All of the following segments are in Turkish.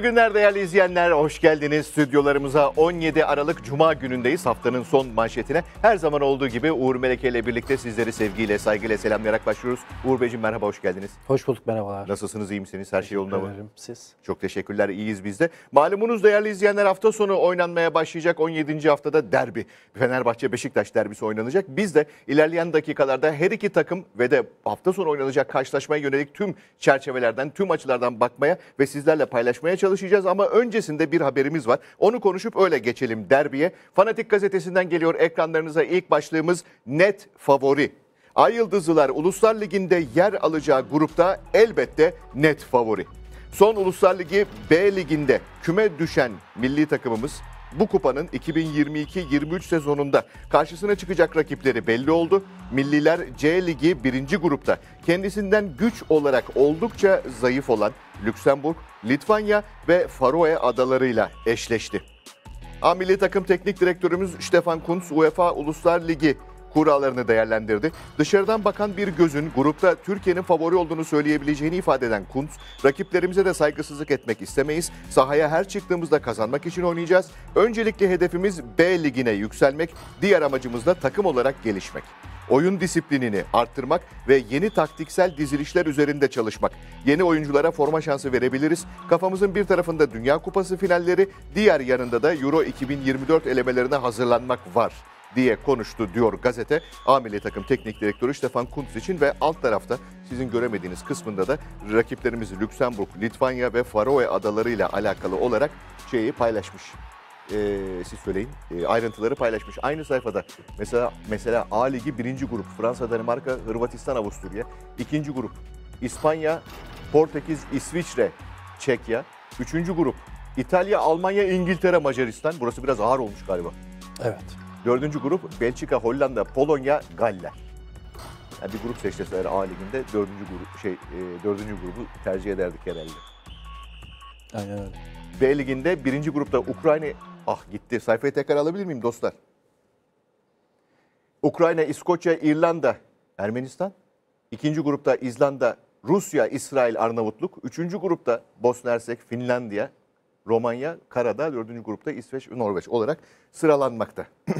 Mutlu günler değerli izleyenler. Hoş geldiniz stüdyolarımıza. 17 Aralık Cuma günündeyiz. Haftanın son manşetine her zaman olduğu gibi Uğur Meleke ile birlikte sizleri sevgiyle, saygıyla selamlayarak başlıyoruz. Uğur Beyciğim merhaba, hoş geldiniz. Hoş bulduk, merhabalar. Nasılsınız, iyi misiniz? Her şey yolunda mı? Siz? Çok teşekkürler, iyiyiz biz de. Malumunuz değerli izleyenler hafta sonu oynanmaya başlayacak 17. haftada derbi. Fenerbahçe-Beşiktaş derbisi oynanacak. Biz de ilerleyen dakikalarda her iki takım ve de hafta sonu oynanacak karşılaşmaya yönelik tüm çerçevelerden, tüm açılardan bakmaya ve sizlerle paylaşmaya çalışacağız çalışacağız ama öncesinde bir haberimiz var. Onu konuşup öyle geçelim derbiye. Fanatik gazetesinden geliyor ekranlarınıza ilk başlığımız net favori. Ay Yıldızlılar Uluslar Ligi'nde yer alacağı grupta elbette net favori. Son Uluslar Ligi B Ligi'nde küme düşen milli takımımız bu kupanın 2022-23 sezonunda karşısına çıkacak rakipleri belli oldu. Milliler C Ligi birinci grupta kendisinden güç olarak oldukça zayıf olan Lüksemburg Litvanya ve Faroe adalarıyla eşleşti. Amili takım teknik direktörümüz Stefan Kuntz UEFA Uluslar Ligi kurallarını değerlendirdi. Dışarıdan bakan bir gözün grupta Türkiye'nin favori olduğunu söyleyebileceğini ifade eden Kuntz, rakiplerimize de saygısızlık etmek istemeyiz. Sahaya her çıktığımızda kazanmak için oynayacağız. Öncelikle hedefimiz B ligine yükselmek, diğer amacımız da takım olarak gelişmek oyun disiplinini arttırmak ve yeni taktiksel dizilişler üzerinde çalışmak. Yeni oyunculara forma şansı verebiliriz. Kafamızın bir tarafında Dünya Kupası finalleri, diğer yanında da Euro 2024 elemelerine hazırlanmak var diye konuştu diyor gazete. A milli takım teknik direktörü Stefan Kuntz için ve alt tarafta sizin göremediğiniz kısmında da rakiplerimiz Lüksemburg, Litvanya ve Faroe adaları ile alakalı olarak şeyi paylaşmış e, siz söyleyin e, ayrıntıları paylaşmış. Aynı sayfada mesela mesela A Ligi birinci grup Fransa, Danimarka, Hırvatistan, Avusturya. ikinci grup İspanya, Portekiz, İsviçre, Çekya. Üçüncü grup İtalya, Almanya, İngiltere, Macaristan. Burası biraz ağır olmuş galiba. Evet. Dördüncü grup Belçika, Hollanda, Polonya, Galler. Yani bir grup seçseler A liginde dördüncü grup şey e, dördüncü grubu tercih ederdik herhalde. Aynen öyle. B liginde birinci grupta Ukrayna, Ah gitti. Sayfayı tekrar alabilir miyim dostlar? Ukrayna, İskoçya, İrlanda, Ermenistan. İkinci grupta İzlanda, Rusya, İsrail, Arnavutluk. Üçüncü grupta Bosna Hersek, Finlandiya, Romanya, Karadağ. Dördüncü grupta İsveç Norveç olarak sıralanmakta.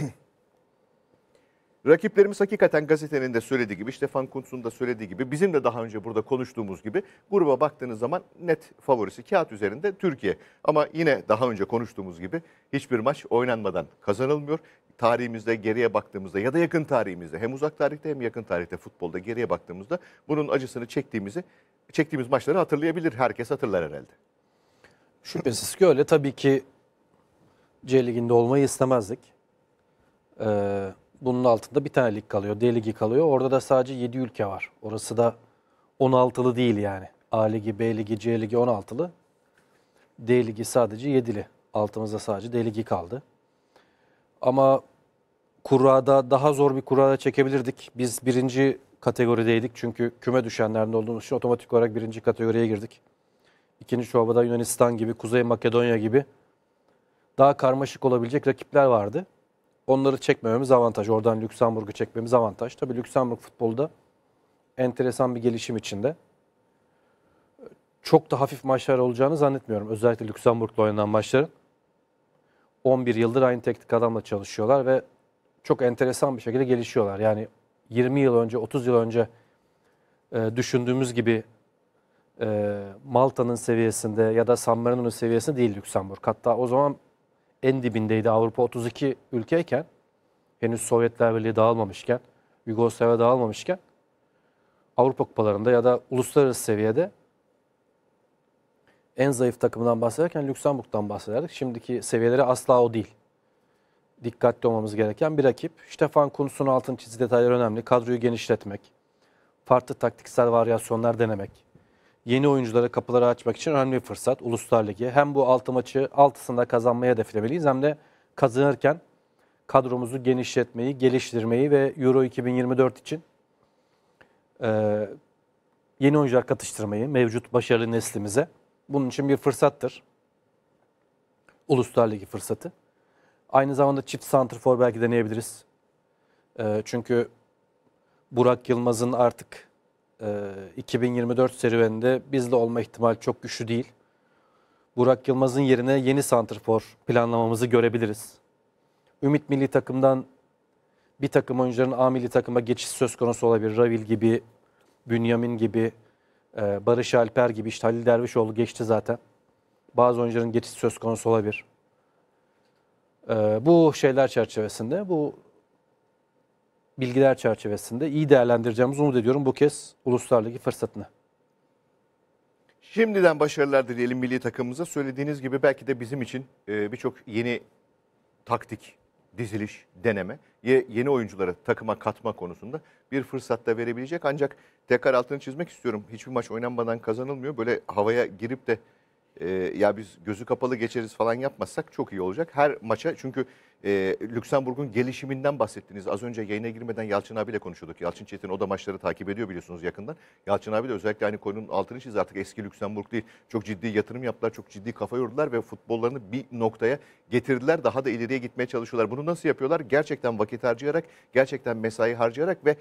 Rakiplerimiz hakikaten gazetenin de söylediği gibi, Stefan Kuntz'un da söylediği gibi, bizim de daha önce burada konuştuğumuz gibi gruba baktığınız zaman net favorisi kağıt üzerinde Türkiye. Ama yine daha önce konuştuğumuz gibi hiçbir maç oynanmadan kazanılmıyor. Tarihimizde geriye baktığımızda ya da yakın tarihimizde hem uzak tarihte hem yakın tarihte futbolda geriye baktığımızda bunun acısını çektiğimizi çektiğimiz maçları hatırlayabilir. Herkes hatırlar herhalde. Şüphesiz ki öyle. Tabii ki C Ligi'nde olmayı istemezdik. Ee, bunun altında bir tane lig kalıyor. D ligi kalıyor. Orada da sadece 7 ülke var. Orası da 16'lı değil yani. A ligi, B ligi, C ligi 16'lı. D ligi sadece 7'li. Altımızda sadece D ligi kaldı. Ama kurada daha zor bir kurada çekebilirdik. Biz birinci kategorideydik. Çünkü küme düşenlerden olduğumuz için otomatik olarak birinci kategoriye girdik. İkinci çorbada Yunanistan gibi, Kuzey Makedonya gibi daha karmaşık olabilecek rakipler vardı. Onları çekmememiz avantaj. Oradan Lüksemburg'u çekmemiz avantaj. Tabii Lüksemburg futbolda enteresan bir gelişim içinde. Çok da hafif maçlar olacağını zannetmiyorum. Özellikle Lüksemburg'la oynanan maçların. 11 yıldır aynı teknik adamla çalışıyorlar ve çok enteresan bir şekilde gelişiyorlar. Yani 20 yıl önce, 30 yıl önce e, düşündüğümüz gibi e, Malta'nın seviyesinde ya da San Marino'nun seviyesinde değil Lüksemburg. Hatta o zaman en dibindeydi Avrupa 32 ülkeyken henüz Sovyetler Birliği dağılmamışken, Yugoslavya dağılmamışken Avrupa kupalarında ya da uluslararası seviyede en zayıf takımdan bahsederken Lüksemburg'dan bahsederdik. Şimdiki seviyeleri asla o değil. Dikkatli olmamız gereken bir rakip. Stefan Kuntz'un altın çizgi detayları önemli. Kadroyu genişletmek, farklı taktiksel varyasyonlar denemek yeni oyunculara kapıları açmak için önemli bir fırsat. Uluslar Ligi. Hem bu 6 maçı 6'sında kazanmaya hedeflemeliyiz hem de kazanırken kadromuzu genişletmeyi, geliştirmeyi ve Euro 2024 için e, yeni oyuncular katıştırmayı mevcut başarılı neslimize bunun için bir fırsattır. Uluslar Ligi fırsatı. Aynı zamanda çift santrfor belki deneyebiliriz. E, çünkü Burak Yılmaz'ın artık 2024 ee, serüveninde bizle olma ihtimal çok güçlü değil. Burak Yılmaz'ın yerine yeni santrfor planlamamızı görebiliriz. Ümit milli takımdan bir takım oyuncuların A milli takıma geçiş söz konusu olabilir. Ravil gibi, Bünyamin gibi, e, Barış Alper gibi, işte Halil Dervişoğlu geçti zaten. Bazı oyuncuların geçiş söz konusu olabilir. Ee, bu şeyler çerçevesinde bu bilgiler çerçevesinde iyi değerlendireceğimiz umut ediyorum bu kez Uluslar Ligi fırsatını. Şimdiden başarılar dileyelim milli takımımıza. Söylediğiniz gibi belki de bizim için e, birçok yeni taktik, diziliş, deneme, yeni oyuncuları takıma katma konusunda bir fırsat da verebilecek. Ancak tekrar altını çizmek istiyorum. Hiçbir maç oynanmadan kazanılmıyor. Böyle havaya girip de e, ya biz gözü kapalı geçeriz falan yapmazsak çok iyi olacak. Her maça çünkü e, Lüksemburg'un gelişiminden bahsettiniz. Az önce yayına girmeden Yalçın abiyle konuşuyorduk. Yalçın Çetin o da maçları takip ediyor biliyorsunuz yakından. Yalçın abi de özellikle aynı konunun altını çiz artık eski Lüksemburg değil. Çok ciddi yatırım yaptılar, çok ciddi kafa yordular ve futbollarını bir noktaya getirdiler. Daha da ileriye gitmeye çalışıyorlar. Bunu nasıl yapıyorlar? Gerçekten vakit harcayarak, gerçekten mesai harcayarak ve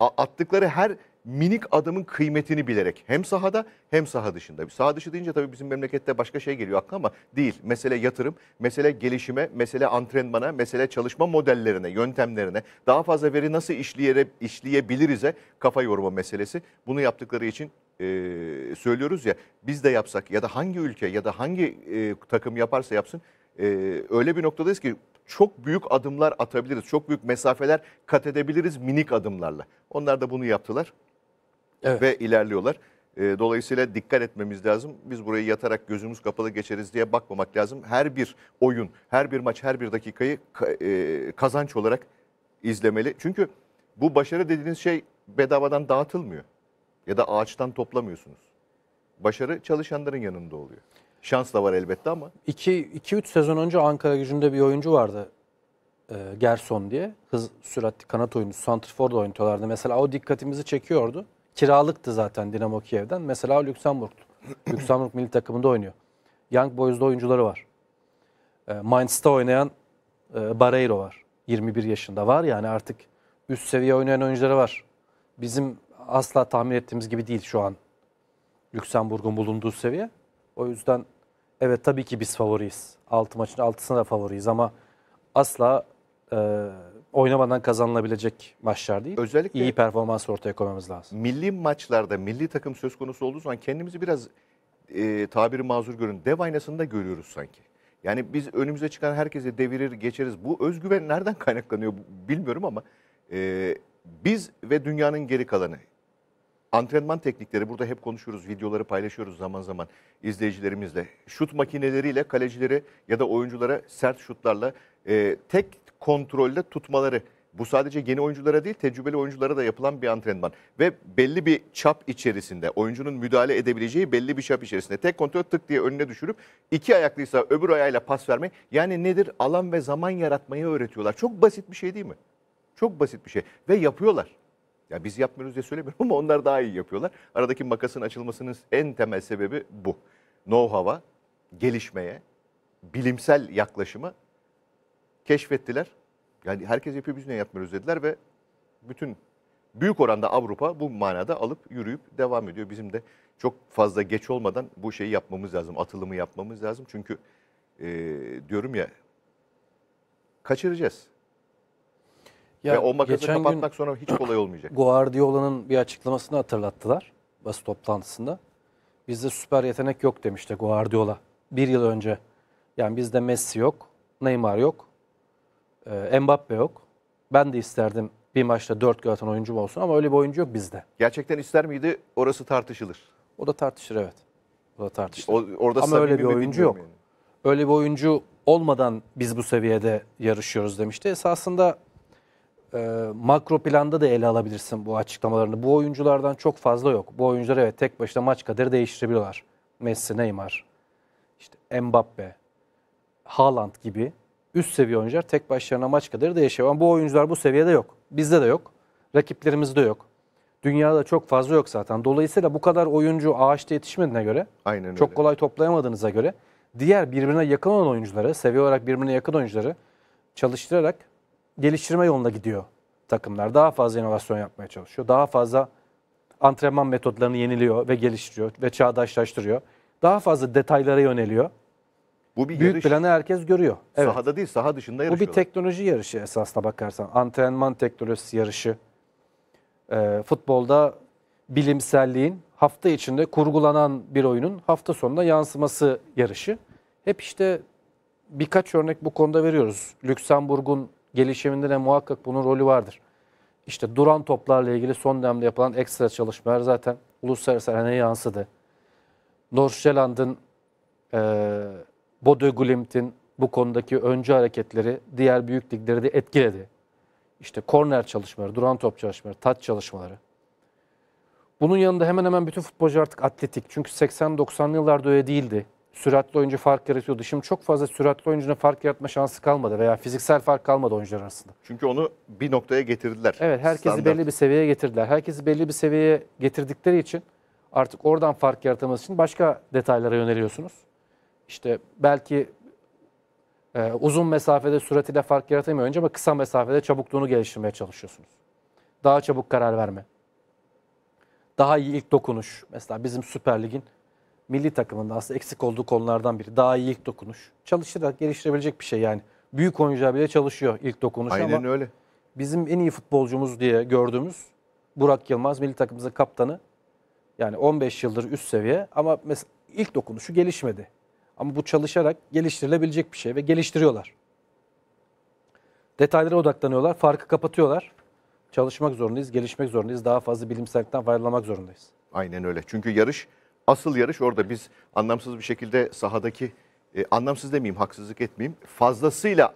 attıkları her minik adımın kıymetini bilerek hem sahada hem saha dışında. Saha dışı deyince tabii bizim memlekette başka şey geliyor aklı ama değil. Mesele yatırım, mesele gelişime, mesele antrenmana, mesele çalışma modellerine, yöntemlerine, daha fazla veri nasıl işleyere, işleyebilirize kafa yorma meselesi. Bunu yaptıkları için e, söylüyoruz ya biz de yapsak ya da hangi ülke ya da hangi e, takım yaparsa yapsın e, öyle bir noktadayız ki çok büyük adımlar atabiliriz. Çok büyük mesafeler kat edebiliriz minik adımlarla. Onlar da bunu yaptılar evet. ve ilerliyorlar. Ee, dolayısıyla dikkat etmemiz lazım. Biz burayı yatarak gözümüz kapalı geçeriz diye bakmamak lazım. Her bir oyun, her bir maç, her bir dakikayı e, kazanç olarak izlemeli. Çünkü bu başarı dediğiniz şey bedavadan dağıtılmıyor ya da ağaçtan toplamıyorsunuz. Başarı çalışanların yanında oluyor. Şans da var elbette ama. 2-3 sezon önce Ankara gücünde bir oyuncu vardı. E, Gerson diye. Hız süratli kanat oyuncusu. Santrfor'da oynatıyorlardı. Mesela o dikkatimizi çekiyordu kiralıktı zaten Dinamo Kiev'den. Mesela Lüksemburg. Lüksemburg milli takımında oynuyor. Young Boys'da oyuncuları var. E, Mainz'da oynayan e, Barreiro var. 21 yaşında var yani artık üst seviye oynayan oyuncuları var. Bizim asla tahmin ettiğimiz gibi değil şu an Lüksemburg'un bulunduğu seviye. O yüzden evet tabii ki biz favoriyiz. 6 maçın 6'sına da favoriyiz ama asla e, oynamadan kazanılabilecek maçlar değil. Özellikle iyi performans ortaya koymamız lazım. Milli maçlarda milli takım söz konusu olduğu zaman kendimizi biraz e, tabiri mazur görün dev aynasında görüyoruz sanki. Yani biz önümüze çıkan herkese devirir geçeriz. Bu özgüven nereden kaynaklanıyor bilmiyorum ama e, biz ve dünyanın geri kalanı antrenman teknikleri burada hep konuşuyoruz, videoları paylaşıyoruz zaman zaman izleyicilerimizle. Şut makineleriyle kalecileri ya da oyunculara sert şutlarla e, tek kontrolde tutmaları. Bu sadece yeni oyunculara değil tecrübeli oyunculara da yapılan bir antrenman. Ve belli bir çap içerisinde oyuncunun müdahale edebileceği belli bir çap içerisinde tek kontrol tık diye önüne düşürüp iki ayaklıysa öbür ayağıyla pas verme. Yani nedir? Alan ve zaman yaratmayı öğretiyorlar. Çok basit bir şey değil mi? Çok basit bir şey ve yapıyorlar. Ya biz yapmıyoruz diye söylemiyorum ama onlar daha iyi yapıyorlar. Aradaki makasın açılmasının en temel sebebi bu. Know-how'a, gelişmeye, bilimsel yaklaşımı keşfettiler. Yani herkes yapıyor biz ne yapmıyoruz dediler ve bütün büyük oranda Avrupa bu manada alıp yürüyüp devam ediyor. Bizim de çok fazla geç olmadan bu şeyi yapmamız lazım, atılımı yapmamız lazım. Çünkü e, diyorum ya kaçıracağız. Ya Ve o makası kapatmak sonra hiç kolay olmayacak. Guardiola'nın bir açıklamasını hatırlattılar basın toplantısında. Bizde süper yetenek yok demişti Guardiola. Bir yıl önce. Yani bizde Messi yok, Neymar yok, e, Mbappe yok. Ben de isterdim bir maçta dört gol atan oyuncum olsun ama öyle bir oyuncu yok bizde. Gerçekten ister miydi? Orası tartışılır. O da tartışır evet. O da tartışır. O, orada ama öyle bir oyuncu yok. Yani. Öyle bir oyuncu olmadan biz bu seviyede yarışıyoruz demişti. Esasında e, makro planda da ele alabilirsin bu açıklamalarını. Bu oyunculardan çok fazla yok. Bu oyuncular evet tek başına maç kaderi değiştirebiliyorlar. Messi, Neymar, işte Mbappe, Haaland gibi üst seviye oyuncular tek başlarına maç kadarı değişiyor. Ama bu oyuncular bu seviyede yok. Bizde de yok. Rakiplerimizde yok. Dünyada çok fazla yok zaten. Dolayısıyla bu kadar oyuncu ağaçta yetişmediğine göre, Aynen çok öyle. kolay toplayamadığınıza göre diğer birbirine yakın olan oyuncuları, seviye olarak birbirine yakın oyuncuları çalıştırarak geliştirme yolunda gidiyor takımlar. Daha fazla inovasyon yapmaya çalışıyor. Daha fazla antrenman metodlarını yeniliyor ve geliştiriyor ve çağdaşlaştırıyor. Daha fazla detaylara yöneliyor. Bu bir Büyük yarış. planı herkes görüyor. Evet. Sahada değil, saha dışında yarışıyor. Bu bir teknoloji yarışı esasına bakarsan. Antrenman teknolojisi yarışı. Ee, futbolda bilimselliğin hafta içinde kurgulanan bir oyunun hafta sonunda yansıması yarışı. Hep işte birkaç örnek bu konuda veriyoruz. Lüksemburg'un gelişiminde de muhakkak bunun rolü vardır. İşte duran toplarla ilgili son dönemde yapılan ekstra çalışmalar zaten uluslararası arenaya yansıdı. North e, Bodo Glimt'in bu konudaki öncü hareketleri diğer büyük ligleri de etkiledi. İşte korner çalışmaları, duran top çalışmaları, taç çalışmaları. Bunun yanında hemen hemen bütün futbolcu artık atletik. Çünkü 80-90'lı yıllarda öyle değildi. Süratli oyuncu fark yaratıyordu. Şimdi çok fazla süratli oyuncunun fark yaratma şansı kalmadı veya fiziksel fark kalmadı oyuncular arasında. Çünkü onu bir noktaya getirdiler. Evet, herkesi Standart. belli bir seviyeye getirdiler. Herkesi belli bir seviyeye getirdikleri için artık oradan fark yarataması için başka detaylara yöneliyorsunuz işte belki e, uzun mesafede süratiyle fark yaratamıyor önce ama kısa mesafede çabukluğunu geliştirmeye çalışıyorsunuz. Daha çabuk karar verme. Daha iyi ilk dokunuş. Mesela bizim Süper Lig'in milli takımında aslında eksik olduğu konulardan biri. Daha iyi ilk dokunuş. Çalışarak geliştirebilecek bir şey yani. Büyük oyuncular bile çalışıyor ilk dokunuş Aynen ama öyle. bizim en iyi futbolcumuz diye gördüğümüz Burak Yılmaz milli takımımızın kaptanı. Yani 15 yıldır üst seviye ama mesela ilk dokunuşu gelişmedi. Ama bu çalışarak geliştirilebilecek bir şey ve geliştiriyorlar. Detaylara odaklanıyorlar, farkı kapatıyorlar. Çalışmak zorundayız, gelişmek zorundayız. Daha fazla bilimsellikten faydalanmak zorundayız. Aynen öyle. Çünkü yarış, asıl yarış orada. Biz anlamsız bir şekilde sahadaki, e, anlamsız demeyeyim, haksızlık etmeyeyim. Fazlasıyla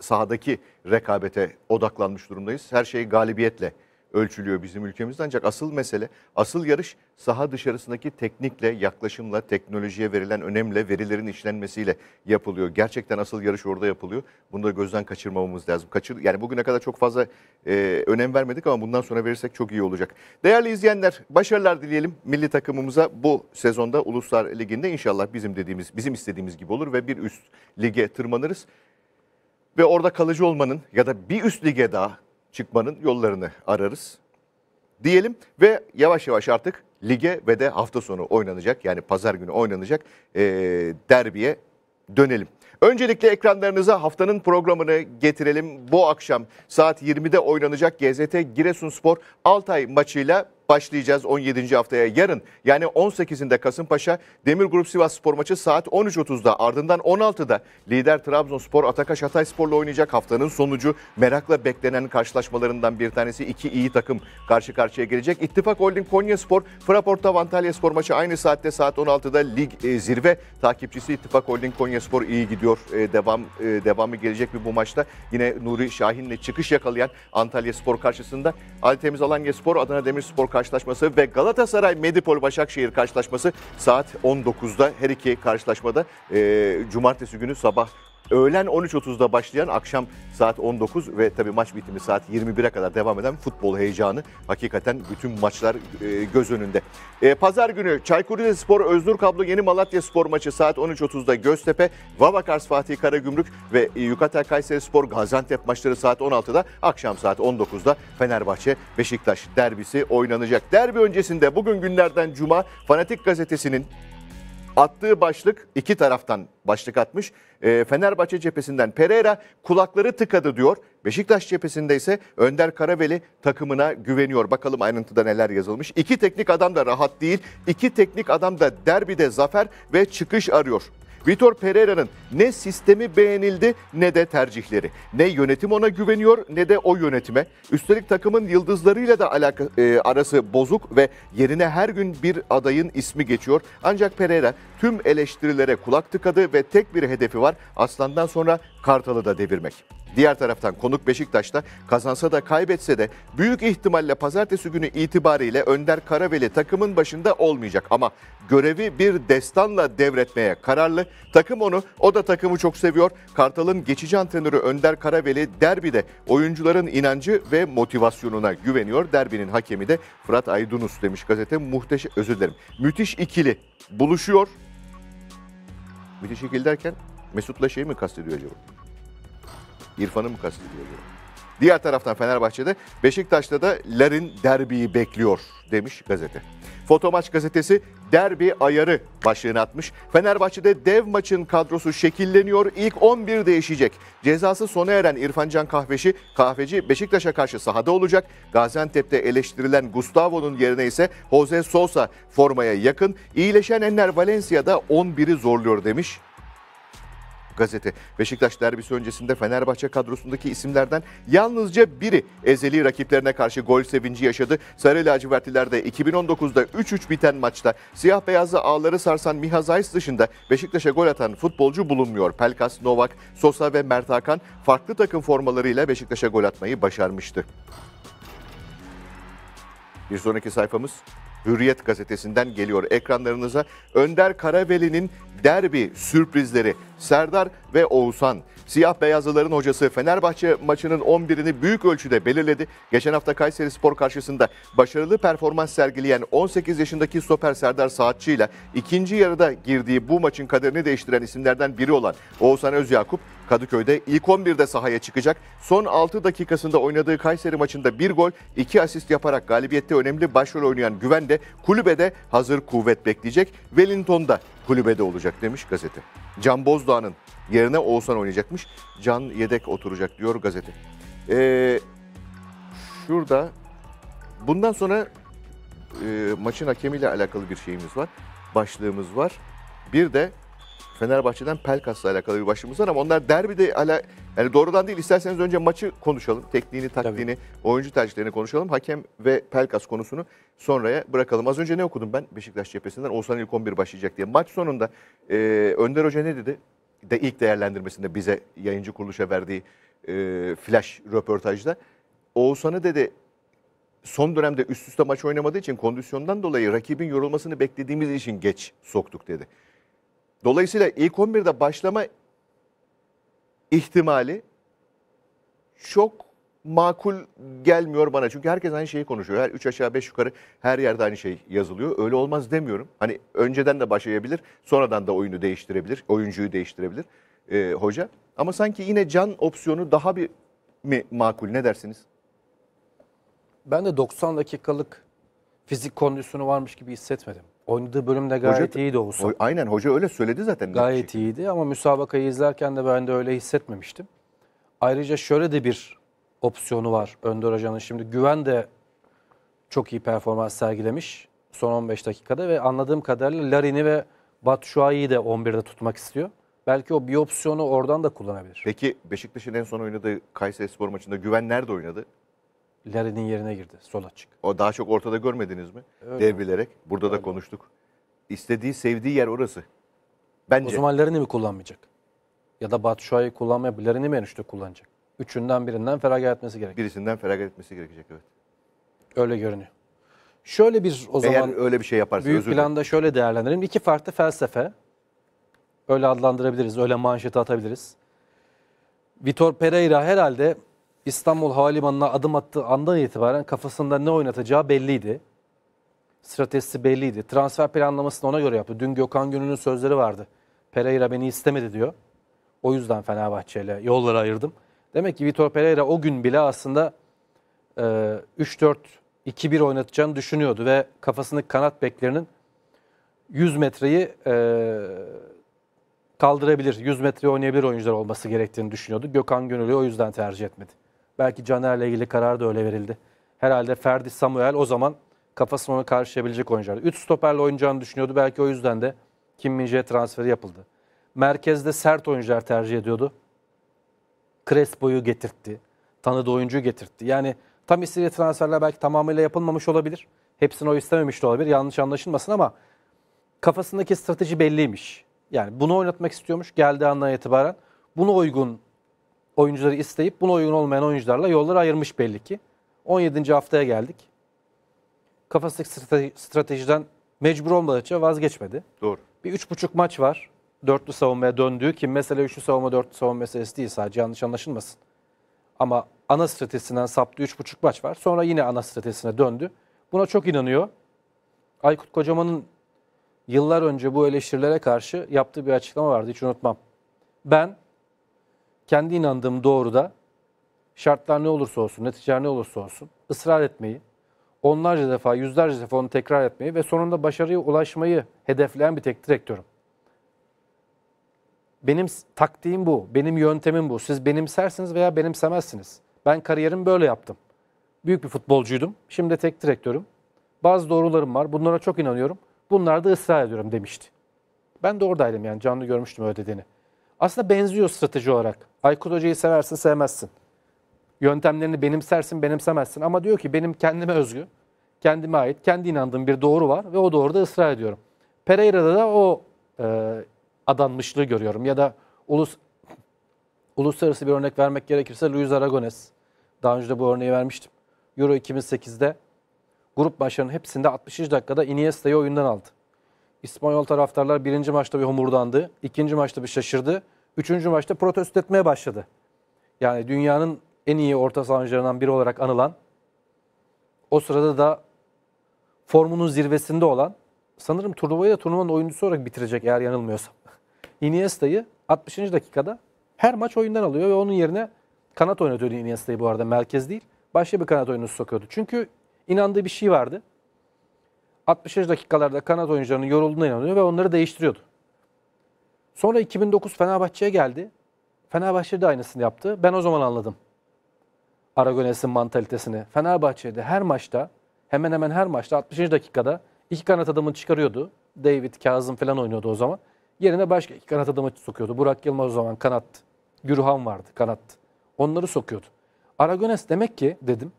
sahadaki rekabete odaklanmış durumdayız. Her şeyi galibiyetle ölçülüyor bizim ülkemizde. Ancak asıl mesele, asıl yarış saha dışarısındaki teknikle, yaklaşımla, teknolojiye verilen önemle, verilerin işlenmesiyle yapılıyor. Gerçekten asıl yarış orada yapılıyor. Bunu da gözden kaçırmamamız lazım. Kaçır, yani bugüne kadar çok fazla e, önem vermedik ama bundan sonra verirsek çok iyi olacak. Değerli izleyenler, başarılar dileyelim milli takımımıza bu sezonda Uluslar Ligi'nde inşallah bizim dediğimiz, bizim istediğimiz gibi olur ve bir üst lige tırmanırız. Ve orada kalıcı olmanın ya da bir üst lige daha çıkmanın yollarını ararız diyelim ve yavaş yavaş artık lige ve de hafta sonu oynanacak yani pazar günü oynanacak e, derbiye dönelim. Öncelikle ekranlarınıza haftanın programını getirelim. Bu akşam saat 20'de oynanacak GZT Giresunspor Altay maçıyla başlayacağız 17. haftaya yarın. Yani 18'inde Kasımpaşa Demir Grup Sivas Spor maçı saat 13.30'da ardından 16'da lider Trabzonspor Atakaş Hatay Spor'la oynayacak haftanın sonucu merakla beklenen karşılaşmalarından bir tanesi iki iyi takım karşı karşıya gelecek. İttifak Holding Konya Spor, Fraporta Antalya Spor maçı aynı saatte saat 16'da lig e, zirve takipçisi İttifak Holding Konya Spor iyi gidiyor. E, devam e, devamı gelecek bir bu maçta? Yine Nuri Şahin'le çıkış yakalayan Antalya Spor karşısında Ali Temiz Alanya Spor, Adana Demirspor karşısında karşılaşması ve Galatasaray Medipol Başakşehir karşılaşması saat 19'da her iki karşılaşmada e, cumartesi günü sabah öğlen 13.30'da başlayan akşam saat 19 ve tabii maç bitimi saat 21'e kadar devam eden futbol heyecanı hakikaten bütün maçlar e, göz önünde. E, pazar günü Çaykur Rizespor Özgür Kablo Yeni Malatya Spor maçı saat 13.30'da Göztepe, Vavakars Fatih Karagümrük ve Yukatel Kayseri Spor Gaziantep maçları saat 16'da, akşam saat 19'da Fenerbahçe Beşiktaş derbisi oynanacak. Derbi öncesinde bugün günlerden Cuma Fanatik Gazetesi'nin attığı başlık iki taraftan başlık atmış. Ee, Fenerbahçe cephesinden Pereira kulakları tıkadı diyor. Beşiktaş cephesinde ise Önder Karaveli takımına güveniyor. Bakalım ayrıntıda neler yazılmış. İki teknik adam da rahat değil. İki teknik adam da derbide zafer ve çıkış arıyor. Vitor Pereira'nın ne sistemi beğenildi ne de tercihleri. Ne yönetim ona güveniyor ne de o yönetime. Üstelik takımın yıldızlarıyla da alaka, e, arası bozuk ve yerine her gün bir adayın ismi geçiyor. Ancak Pereira tüm eleştirilere kulak tıkadı ve tek bir hedefi var. Aslandan sonra Kartal'ı da devirmek. Diğer taraftan konuk Beşiktaş'ta kazansa da kaybetse de büyük ihtimalle pazartesi günü itibariyle Önder Karaveli takımın başında olmayacak. Ama görevi bir destanla devretmeye kararlı. Takım onu, o da takımı çok seviyor. Kartal'ın geçici antrenörü Önder Karaveli derbide oyuncuların inancı ve motivasyonuna güveniyor. Derbinin hakemi de Fırat Aydınus demiş gazete. Muhteşem, özür dilerim. Müthiş ikili buluşuyor. Müthiş ikili derken Mesut'la şey mi kastediyor acaba? İrfan'ı mı kastediyor? Diğer taraftan Fenerbahçe'de Beşiktaş'ta da Larin derbiyi bekliyor demiş gazete. Fotomaç gazetesi derbi ayarı başlığını atmış. Fenerbahçe'de dev maçın kadrosu şekilleniyor. İlk 11 değişecek. Cezası sona eren İrfan Can Kahveşi, Kahveci Beşiktaş'a karşı sahada olacak. Gaziantep'te eleştirilen Gustavo'nun yerine ise Jose Sosa formaya yakın. İyileşen Enner Valencia'da 11'i zorluyor demiş gazete. Beşiktaş derbisi öncesinde Fenerbahçe kadrosundaki isimlerden yalnızca biri ezeli rakiplerine karşı gol sevinci yaşadı. Sarı lacivertliler de 2019'da 3-3 biten maçta siyah beyazlı ağları sarsan Miha Zayis dışında Beşiktaş'a gol atan futbolcu bulunmuyor. Pelkas, Novak, Sosa ve Mert Hakan farklı takım formalarıyla Beşiktaş'a gol atmayı başarmıştı. Bir sonraki sayfamız Hürriyet gazetesinden geliyor ekranlarınıza. Önder Karaveli'nin derbi sürprizleri Serdar ve Oğuzhan. Siyah beyazlıların hocası Fenerbahçe maçının 11'ini büyük ölçüde belirledi. Geçen hafta Kayseri Spor karşısında başarılı performans sergileyen 18 yaşındaki stoper Serdar Saatçı ile ikinci yarıda girdiği bu maçın kaderini değiştiren isimlerden biri olan Oğuzhan Özyakup Kadıköy'de ilk 11'de sahaya çıkacak. Son 6 dakikasında oynadığı Kayseri maçında bir gol, iki asist yaparak galibiyette önemli başrol oynayan Güven de kulübede hazır kuvvet bekleyecek. Wellington'da kulübede olacak demiş gazete. Can Bozdağ'ın yerine Oğuzhan oynayacakmış. Can yedek oturacak diyor gazete. Ee, şurada bundan sonra e, maçın hakemiyle alakalı bir şeyimiz var. Başlığımız var. Bir de Fenerbahçe'den Pelkas'la alakalı bir başımız var ama onlar derbide ala, yani doğrudan değil isterseniz önce maçı konuşalım. Tekniğini, taktiğini, Tabii. oyuncu tercihlerini konuşalım. Hakem ve Pelkas konusunu sonraya bırakalım. Az önce ne okudum ben Beşiktaş cephesinden? Oğuzhan ilk 11 başlayacak diye. Maç sonunda e, Önder Hoca ne dedi? De ilk değerlendirmesinde bize yayıncı kuruluşa verdiği e, flash röportajda. Oğuzhan'ı dedi son dönemde üst üste maç oynamadığı için kondisyondan dolayı rakibin yorulmasını beklediğimiz için geç soktuk dedi. Dolayısıyla ilk 11'de başlama ihtimali çok makul gelmiyor bana. Çünkü herkes aynı şeyi konuşuyor. Her üç aşağı beş yukarı her yerde aynı şey yazılıyor. Öyle olmaz demiyorum. Hani önceden de başlayabilir, sonradan da oyunu değiştirebilir, oyuncuyu değiştirebilir e, hoca. Ama sanki yine can opsiyonu daha bir mi makul ne dersiniz? Ben de 90 dakikalık fizik kondisyonu varmış gibi hissetmedim. Oynadığı bölümde gayet hoca, iyiydi Oğuzhan. O, aynen hoca öyle söyledi zaten. Gayet iyiydi ama müsabakayı izlerken de ben de öyle hissetmemiştim. Ayrıca şöyle de bir opsiyonu var Önder Hoca'nın. Şimdi Güven de çok iyi performans sergilemiş son 15 dakikada ve anladığım kadarıyla Larin'i ve Batshuayi'yi de 11'de tutmak istiyor. Belki o bir opsiyonu oradan da kullanabilir. Peki Beşiktaş'ın en son oynadığı Kayseri Spor maçında Güven nerede oynadı? Larry'nin yerine girdi. Sol açık. O daha çok ortada görmediniz mi? Öyle. Devrilerek. Burada Öyle. da konuştuk. İstediği, sevdiği yer orası. Bence. O zaman Larry'ni mi kullanmayacak? Ya da Batu Şua'yı kullanmayıp Larry'ni mi en üstte kullanacak? Üçünden birinden feragat etmesi gerekecek. Birisinden feragat etmesi gerekecek evet. Öyle görünüyor. Şöyle bir o Eğer zaman öyle bir şey yaparsa büyük özür planda şöyle değerlendirelim. İki farklı felsefe. Öyle adlandırabiliriz. Öyle manşeti atabiliriz. Vitor Pereira herhalde İstanbul Havalimanı'na adım attığı andan itibaren kafasında ne oynatacağı belliydi. Stratejisi belliydi. Transfer planlamasını ona göre yaptı. Dün Gökhan Gönül'ün sözleri vardı. Pereira beni istemedi diyor. O yüzden Fenerbahçe ile yolları ayırdım. Demek ki Vitor Pereira o gün bile aslında e, 3-4-2-1 oynatacağını düşünüyordu ve kafasındaki kanat beklerinin 100 metreyi e, kaldırabilir, 100 metre oynayabilir oyuncular olması gerektiğini düşünüyordu. Gökhan Gönül'ü o yüzden tercih etmedi. Belki Caner'le ilgili karar da öyle verildi. Herhalde Ferdi Samuel o zaman kafasını ona karşılayabilecek oyunculardı. 3 stoperle oynayacağını düşünüyordu. Belki o yüzden de Kim Minje transferi yapıldı. Merkezde sert oyuncular tercih ediyordu. Crespo'yu getirtti. Tanıdığı oyuncuyu getirtti. Yani tam istediği transferler belki tamamıyla yapılmamış olabilir. Hepsini o istememiş de olabilir. Yanlış anlaşılmasın ama kafasındaki strateji belliymiş. Yani bunu oynatmak istiyormuş geldiği andan itibaren. Buna uygun oyuncuları isteyip buna uygun olmayan oyuncularla yolları ayırmış belli ki. 17. haftaya geldik. Kafasındaki stratejiden mecbur olmadıkça vazgeçmedi. Doğru. Bir 3,5 maç var. Dörtlü savunmaya döndüğü ki mesele üçlü savunma dörtlü savunma meselesi değil sadece yanlış anlaşılmasın. Ama ana stratejisinden saptı 3,5 maç var. Sonra yine ana stratejisine döndü. Buna çok inanıyor. Aykut Kocaman'ın yıllar önce bu eleştirilere karşı yaptığı bir açıklama vardı hiç unutmam. Ben kendi inandığım doğruda şartlar ne olursa olsun, neticeler ne olursa olsun ısrar etmeyi, onlarca defa, yüzlerce defa onu tekrar etmeyi ve sonunda başarıya ulaşmayı hedefleyen bir tek direktörüm. Benim taktiğim bu, benim yöntemim bu. Siz benimsersiniz veya benimsemezsiniz. Ben kariyerimi böyle yaptım. Büyük bir futbolcuydum, şimdi de tek direktörüm. Bazı doğrularım var, bunlara çok inanıyorum. Bunlarda ısrar ediyorum demişti. Ben de oradaydım yani canlı görmüştüm öyle dediğini. Aslında benziyor strateji olarak. Aykut Hoca'yı seversin sevmezsin. Yöntemlerini benimsersin benimsemezsin. Ama diyor ki benim kendime özgü, kendime ait, kendi inandığım bir doğru var ve o doğruda ısrar ediyorum. Pereira'da da o e, adanmışlığı görüyorum. Ya da ulus uluslararası bir örnek vermek gerekirse Luis Aragones. Daha önce de bu örneği vermiştim. Euro 2008'de grup maçlarının hepsinde 60. dakikada Iniesta'yı oyundan aldı. İspanyol taraftarlar birinci maçta bir homurdandı. ikinci maçta bir şaşırdı. Üçüncü maçta protesto etmeye başladı. Yani dünyanın en iyi orta sahancılarından biri olarak anılan, o sırada da formunun zirvesinde olan, sanırım turnuvayı da turnuvanın oyuncusu olarak bitirecek eğer yanılmıyorsam. Iniesta'yı 60. dakikada her maç oyundan alıyor ve onun yerine kanat oynatıyordu Iniesta'yı bu arada merkez değil. Başka bir kanat oyuncusu sokuyordu. Çünkü inandığı bir şey vardı. 60. dakikalarda kanat oyuncularının yorulduğuna inanıyor ve onları değiştiriyordu. Sonra 2009 Fenerbahçe'ye geldi. Fenerbahçe de aynısını yaptı. Ben o zaman anladım. Aragones'in mantalitesini. Fenerbahçe'de her maçta hemen hemen her maçta 60. dakikada iki kanat adamını çıkarıyordu. David, Kazım falan oynuyordu o zaman. Yerine başka iki kanat adamı sokuyordu. Burak Yılmaz o zaman kanat. Gürhan vardı kanat. Onları sokuyordu. Aragones demek ki dedim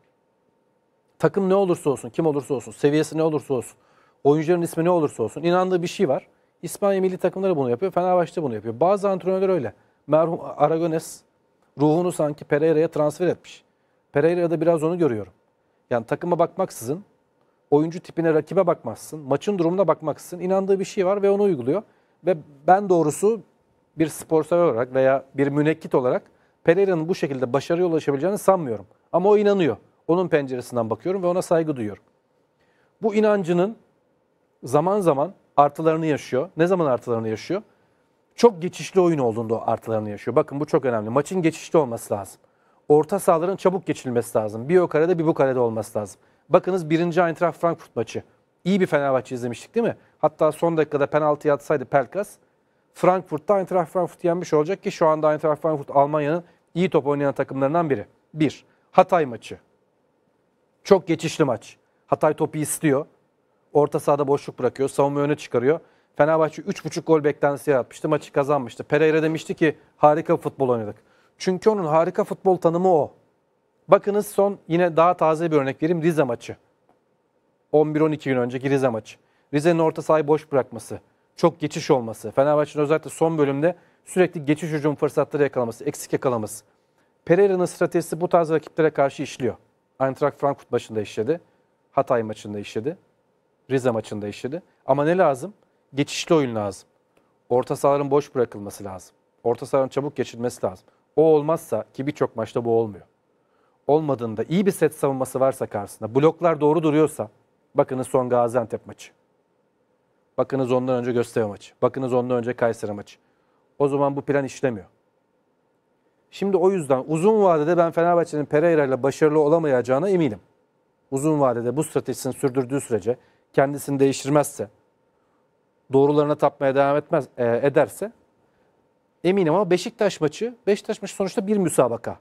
takım ne olursa olsun, kim olursa olsun, seviyesi ne olursa olsun, oyuncuların ismi ne olursa olsun inandığı bir şey var. İspanya milli takımları bunu yapıyor, Fenerbahçe bunu yapıyor. Bazı antrenörler öyle. Merhum Aragones ruhunu sanki Pereira'ya transfer etmiş. Pereira'da biraz onu görüyorum. Yani takıma bakmaksızın, oyuncu tipine, rakibe bakmazsın, maçın durumuna bakmaksızın inandığı bir şey var ve onu uyguluyor. Ve ben doğrusu bir spor olarak veya bir münekkit olarak Pereira'nın bu şekilde başarıya ulaşabileceğini sanmıyorum. Ama o inanıyor onun penceresinden bakıyorum ve ona saygı duyuyorum. Bu inancının zaman zaman artılarını yaşıyor. Ne zaman artılarını yaşıyor? Çok geçişli oyun olduğunda artılarını yaşıyor. Bakın bu çok önemli. Maçın geçişli olması lazım. Orta sahaların çabuk geçilmesi lazım. Bir o karede bir bu karede olması lazım. Bakınız birinci Eintracht Frankfurt maçı. İyi bir Fenerbahçe izlemiştik değil mi? Hatta son dakikada penaltı atsaydı Pelkas Frankfurt'ta Eintracht Frankfurt yenmiş olacak ki şu anda Eintracht Frankfurt Almanya'nın iyi top oynayan takımlarından biri. Bir, Hatay maçı. Çok geçişli maç. Hatay topu istiyor. Orta sahada boşluk bırakıyor. Savunma öne çıkarıyor. Fenerbahçe 3,5 gol beklentisi yaratmıştı. Maçı kazanmıştı. Pereira demişti ki harika futbol oynadık. Çünkü onun harika futbol tanımı o. Bakınız son yine daha taze bir örnek vereyim Rize maçı. 11-12 gün önceki Rize maçı. Rize'nin orta sahayı boş bırakması, çok geçiş olması, Fenerbahçe'nin özellikle son bölümde sürekli geçiş hücum fırsatları yakalaması, eksik yakalaması. Pereira'nın stratejisi bu tarz rakiplere karşı işliyor. Eintracht Frankfurt maçında işledi. Hatay maçında işledi. Rize maçında işledi. Ama ne lazım? Geçişli oyun lazım. Orta sahaların boş bırakılması lazım. Orta sahaların çabuk geçilmesi lazım. O olmazsa ki birçok maçta bu olmuyor. Olmadığında iyi bir set savunması varsa karşısında, bloklar doğru duruyorsa, bakınız son Gaziantep maçı. Bakınız ondan önce Göztepe maçı. Bakınız ondan önce Kayseri maçı. O zaman bu plan işlemiyor. Şimdi o yüzden uzun vadede ben Fenerbahçe'nin Pereira ile başarılı olamayacağına eminim. Uzun vadede bu stratejisini sürdürdüğü sürece kendisini değiştirmezse, doğrularına tapmaya devam etmez e, ederse eminim ama Beşiktaş maçı, Beşiktaş maçı sonuçta bir müsabaka.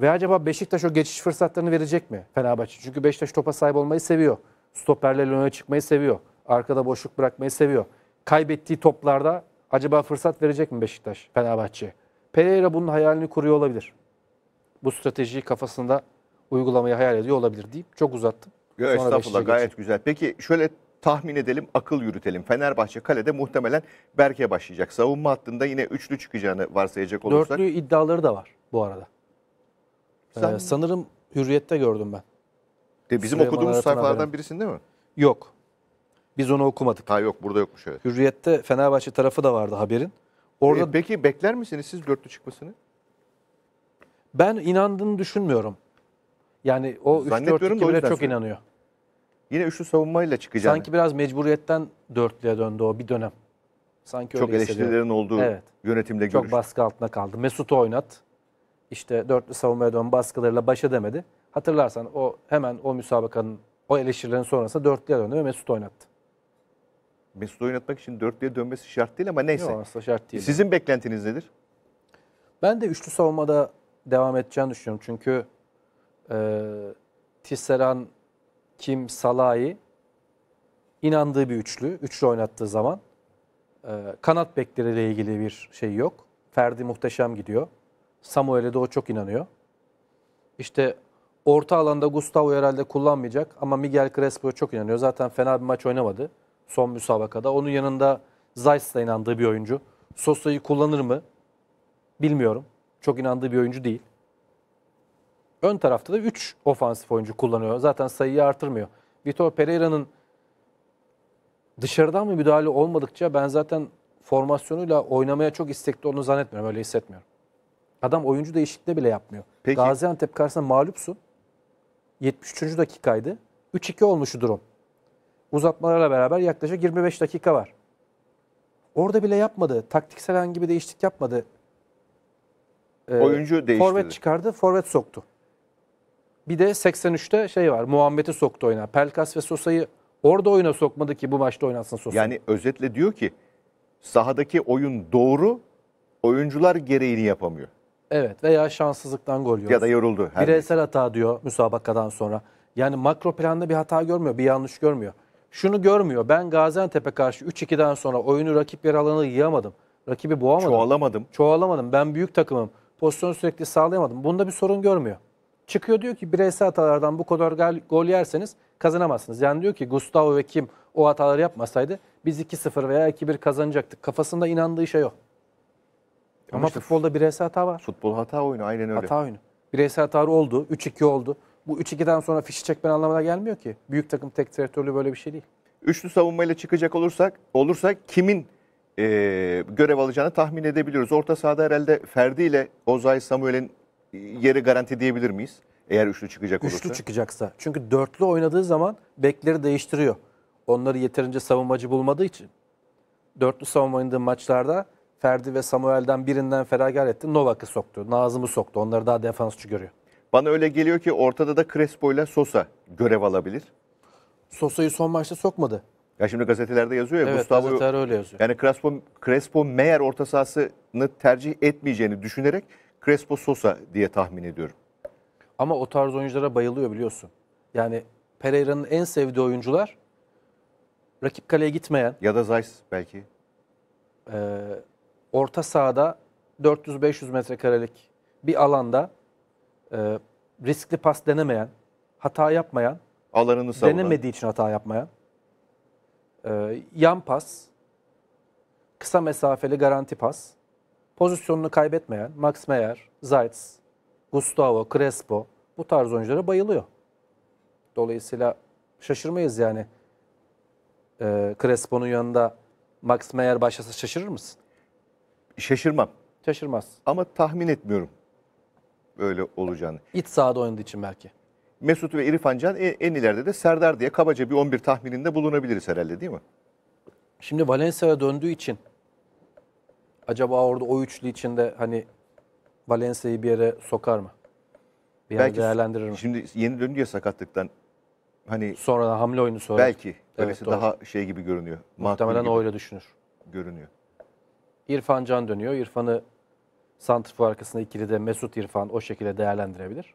Ve acaba Beşiktaş o geçiş fırsatlarını verecek mi Fenerbahçe? Çünkü Beşiktaş topa sahip olmayı seviyor. Stoperlerle öne çıkmayı seviyor. Arkada boşluk bırakmayı seviyor. Kaybettiği toplarda acaba fırsat verecek mi Beşiktaş Fenerbahçe'ye? Pereira bunun hayalini kuruyor olabilir. Bu stratejiyi kafasında uygulamayı hayal ediyor olabilir deyip çok uzattım. Yo, Sonra estağfurullah gayet geçeyim. güzel. Peki şöyle tahmin edelim, akıl yürütelim. Fenerbahçe kalede muhtemelen Berke başlayacak. Savunma hattında yine üçlü çıkacağını varsayacak olursak. Dörtlü iddiaları da var bu arada. Ee, Sen... Ee, sanırım Hürriyet'te gördüm ben. De bizim Süleyman okuduğumuz sayfalardan haberim. birisinde mi? Yok. Biz onu okumadık. Ha yok burada yokmuş evet. Hürriyet'te Fenerbahçe tarafı da vardı haberin. E, Orada e, peki bekler misiniz siz dörtlü çıkmasını? Ben inandığını düşünmüyorum. Yani o 3-4-2'lere çok söyleyeyim. inanıyor. Yine üçlü savunmayla çıkacak. Sanki biraz mecburiyetten dörtlüye döndü o bir dönem. Sanki çok öyle eleştirilerin olduğu evet. yönetimle görüştüm. Çok baskı altında kaldı. Mesut oynat. İşte dörtlü savunmaya dön baskılarıyla baş edemedi. Hatırlarsan o hemen o müsabakanın o eleştirilerin sonrasında dörtlüye döndü ve Mesut oynattı. Mesut oynatmak için dörtlüye dönmesi şart değil ama neyse. Yok aslında şart değil. Sizin beklentiniz nedir? Ben de üçlü savunmada devam edeceğini düşünüyorum. Çünkü e, Tisseran, Kim, Salahi inandığı bir üçlü. Üçlü oynattığı zaman e, kanat bekleriyle ilgili bir şey yok. Ferdi muhteşem gidiyor. Samuel'e de o çok inanıyor. İşte orta alanda Gustavo herhalde kullanmayacak ama Miguel Crespo çok inanıyor. Zaten fena bir maç oynamadı son müsabakada. Onun yanında Zayt'la inandığı bir oyuncu. Sosa'yı kullanır mı? Bilmiyorum. Çok inandığı bir oyuncu değil. Ön tarafta da 3 ofansif oyuncu kullanıyor. Zaten sayıyı artırmıyor. Vitor Pereira'nın dışarıdan mı müdahale olmadıkça ben zaten formasyonuyla oynamaya çok istekli olduğunu zannetmiyorum. Öyle hissetmiyorum. Adam oyuncu değişikliği bile yapmıyor. Peki. Gaziantep karşısında mağlupsun. 73. dakikaydı. 3-2 olmuşu durum uzatmalarla beraber yaklaşık 25 dakika var. Orada bile yapmadı. Taktiksel herhangi bir değişiklik yapmadı. Ee, Oyuncu değiştirdi. Forvet çıkardı, forvet soktu. Bir de 83'te şey var. Muhammed'i soktu oyuna. Pelkas ve Sosa'yı orada oyuna sokmadı ki bu maçta oynasın Sosa. Yani özetle diyor ki sahadaki oyun doğru, oyuncular gereğini yapamıyor. Evet veya şanssızlıktan gol yiyor. Ya da yoruldu. Bireysel hata diyor müsabakadan sonra. Yani makro planda bir hata görmüyor, bir yanlış görmüyor şunu görmüyor. Ben Gaziantep'e karşı 3-2'den sonra oyunu rakip yer alanı yiyamadım, Rakibi boğamadım. Çoğalamadım. Çoğalamadım. Ben büyük takımım. Pozisyonu sürekli sağlayamadım. Bunda bir sorun görmüyor. Çıkıyor diyor ki bireysel hatalardan bu kadar gol yerseniz kazanamazsınız. Yani diyor ki Gustavo ve Kim o hataları yapmasaydı biz 2-0 veya 2-1 kazanacaktık. Kafasında inandığı şey yok. Ama, Ama işte futbolda bireysel hata var. Futbol hata oyunu aynen öyle. Hata oyunu. Bireysel hata oldu. 3-2 oldu. Bu 3-2'den sonra fişi çekmen anlamına gelmiyor ki. Büyük takım tek teratörlü böyle bir şey değil. Üçlü savunmayla çıkacak olursak olursak kimin e, görev alacağını tahmin edebiliyoruz. Orta sahada herhalde Ferdi ile Ozay Samuel'in yeri garanti diyebilir miyiz? Eğer üçlü çıkacak olursa. Üçlü çıkacaksa. Çünkü dörtlü oynadığı zaman bekleri değiştiriyor. Onları yeterince savunmacı bulmadığı için. Dörtlü savunma oynadığı maçlarda Ferdi ve Samuel'den birinden feragat etti. Novak'ı soktu. Nazım'ı soktu. Onları daha defansçı görüyor. Bana öyle geliyor ki ortada da Crespo ile Sosa görev alabilir. Sosa'yı son maçta sokmadı. Ya şimdi gazetelerde yazıyor ya Evet Gustavo gazeteler öyle yazıyor. yani Crespo Crespo meğer orta sahasını tercih etmeyeceğini düşünerek Crespo Sosa diye tahmin ediyorum. Ama o tarz oyunculara bayılıyor biliyorsun. Yani Pereira'nın en sevdiği oyuncular rakip kaleye gitmeyen, Ya da Zayt belki. e, orta sahada 400-500 metrekarelik bir alanda e, riskli pas denemeyen, hata yapmayan, alanını savunan. denemediği için hata yapmayan, e, yan pas, kısa mesafeli garanti pas, pozisyonunu kaybetmeyen Max Meyer, Zaitz, Gustavo, Crespo bu tarz oyunculara bayılıyor. Dolayısıyla şaşırmayız yani. E, Crespo'nun yanında Max Meyer başlasa şaşırır mısın? Şaşırmam. Şaşırmaz. Ama tahmin etmiyorum böyle olacağını. İç sahada oynadığı için belki. Mesut ve İrfan Can e, en ileride de Serdar diye kabaca bir 11 tahmininde bulunabiliriz herhalde değil mi? Şimdi Valencia'ya döndüğü için acaba orada o üçlü içinde hani Valencia'yı bir yere sokar mı? Bir belki değerlendirir mi? Şimdi yeni döndü ya sakatlıktan. Hani sonra hamle oyunu sonra. Belki. Böylesi evet, daha şey gibi görünüyor. Muhtemelen gibi o öyle düşünür. Görünüyor. İrfan Can dönüyor. İrfan'ı Santrfor arkasında ikili de Mesut İrfan o şekilde değerlendirebilir.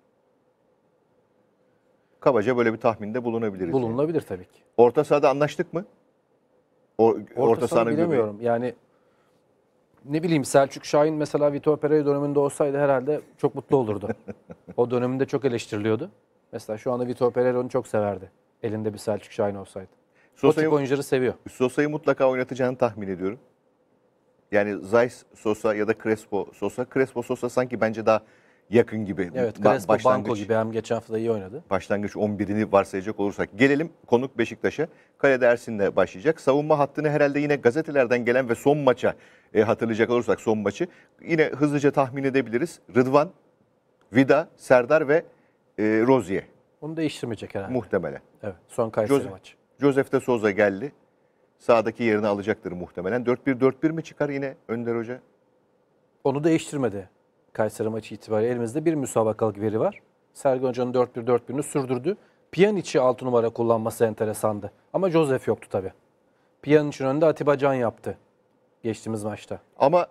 Kabaca böyle bir tahminde bulunabiliriz. Bulunabilir tabii ki. Orta sahada anlaştık mı? O, orta, sahanı sahanın bilemiyorum. Göbeği. Yani ne bileyim Selçuk Şahin mesela Vito Pereira döneminde olsaydı herhalde çok mutlu olurdu. o döneminde çok eleştiriliyordu. Mesela şu anda Vito Pereira onu çok severdi. Elinde bir Selçuk Şahin olsaydı. Sosa'yı, o tip oyuncuları seviyor. Sosa'yı mutlaka oynatacağını tahmin ediyorum. Yani Zayis Sosa ya da Crespo Sosa. Crespo Sosa sanki bence daha yakın gibi. Evet Crespo başlangıç, Banko gibi hem geçen hafta iyi oynadı. Başlangıç 11'ini varsayacak olursak. Gelelim konuk Beşiktaş'a. Kale Ersin'le başlayacak. Savunma hattını herhalde yine gazetelerden gelen ve son maça e, hatırlayacak olursak son maçı. Yine hızlıca tahmin edebiliriz. Rıdvan, Vida, Serdar ve e, Rozier. Onu değiştirmeyecek herhalde. Muhtemelen. Evet son Kayseri Joseph, maçı. Joseph de Souza geldi sağdaki yerini alacaktır muhtemelen. 4-1-4-1 mi çıkar yine Önder Hoca? Onu değiştirmedi. Kayseri maçı itibariyle elimizde bir müsabakalık veri var. Sergen Hoca'nın 4-1-4-1'ini sürdürdü. Pjanic'i 6 numara kullanması enteresandı. Ama Joseph yoktu tabii. Pjanic'in önünde Atiba Can yaptı geçtiğimiz maçta. Ama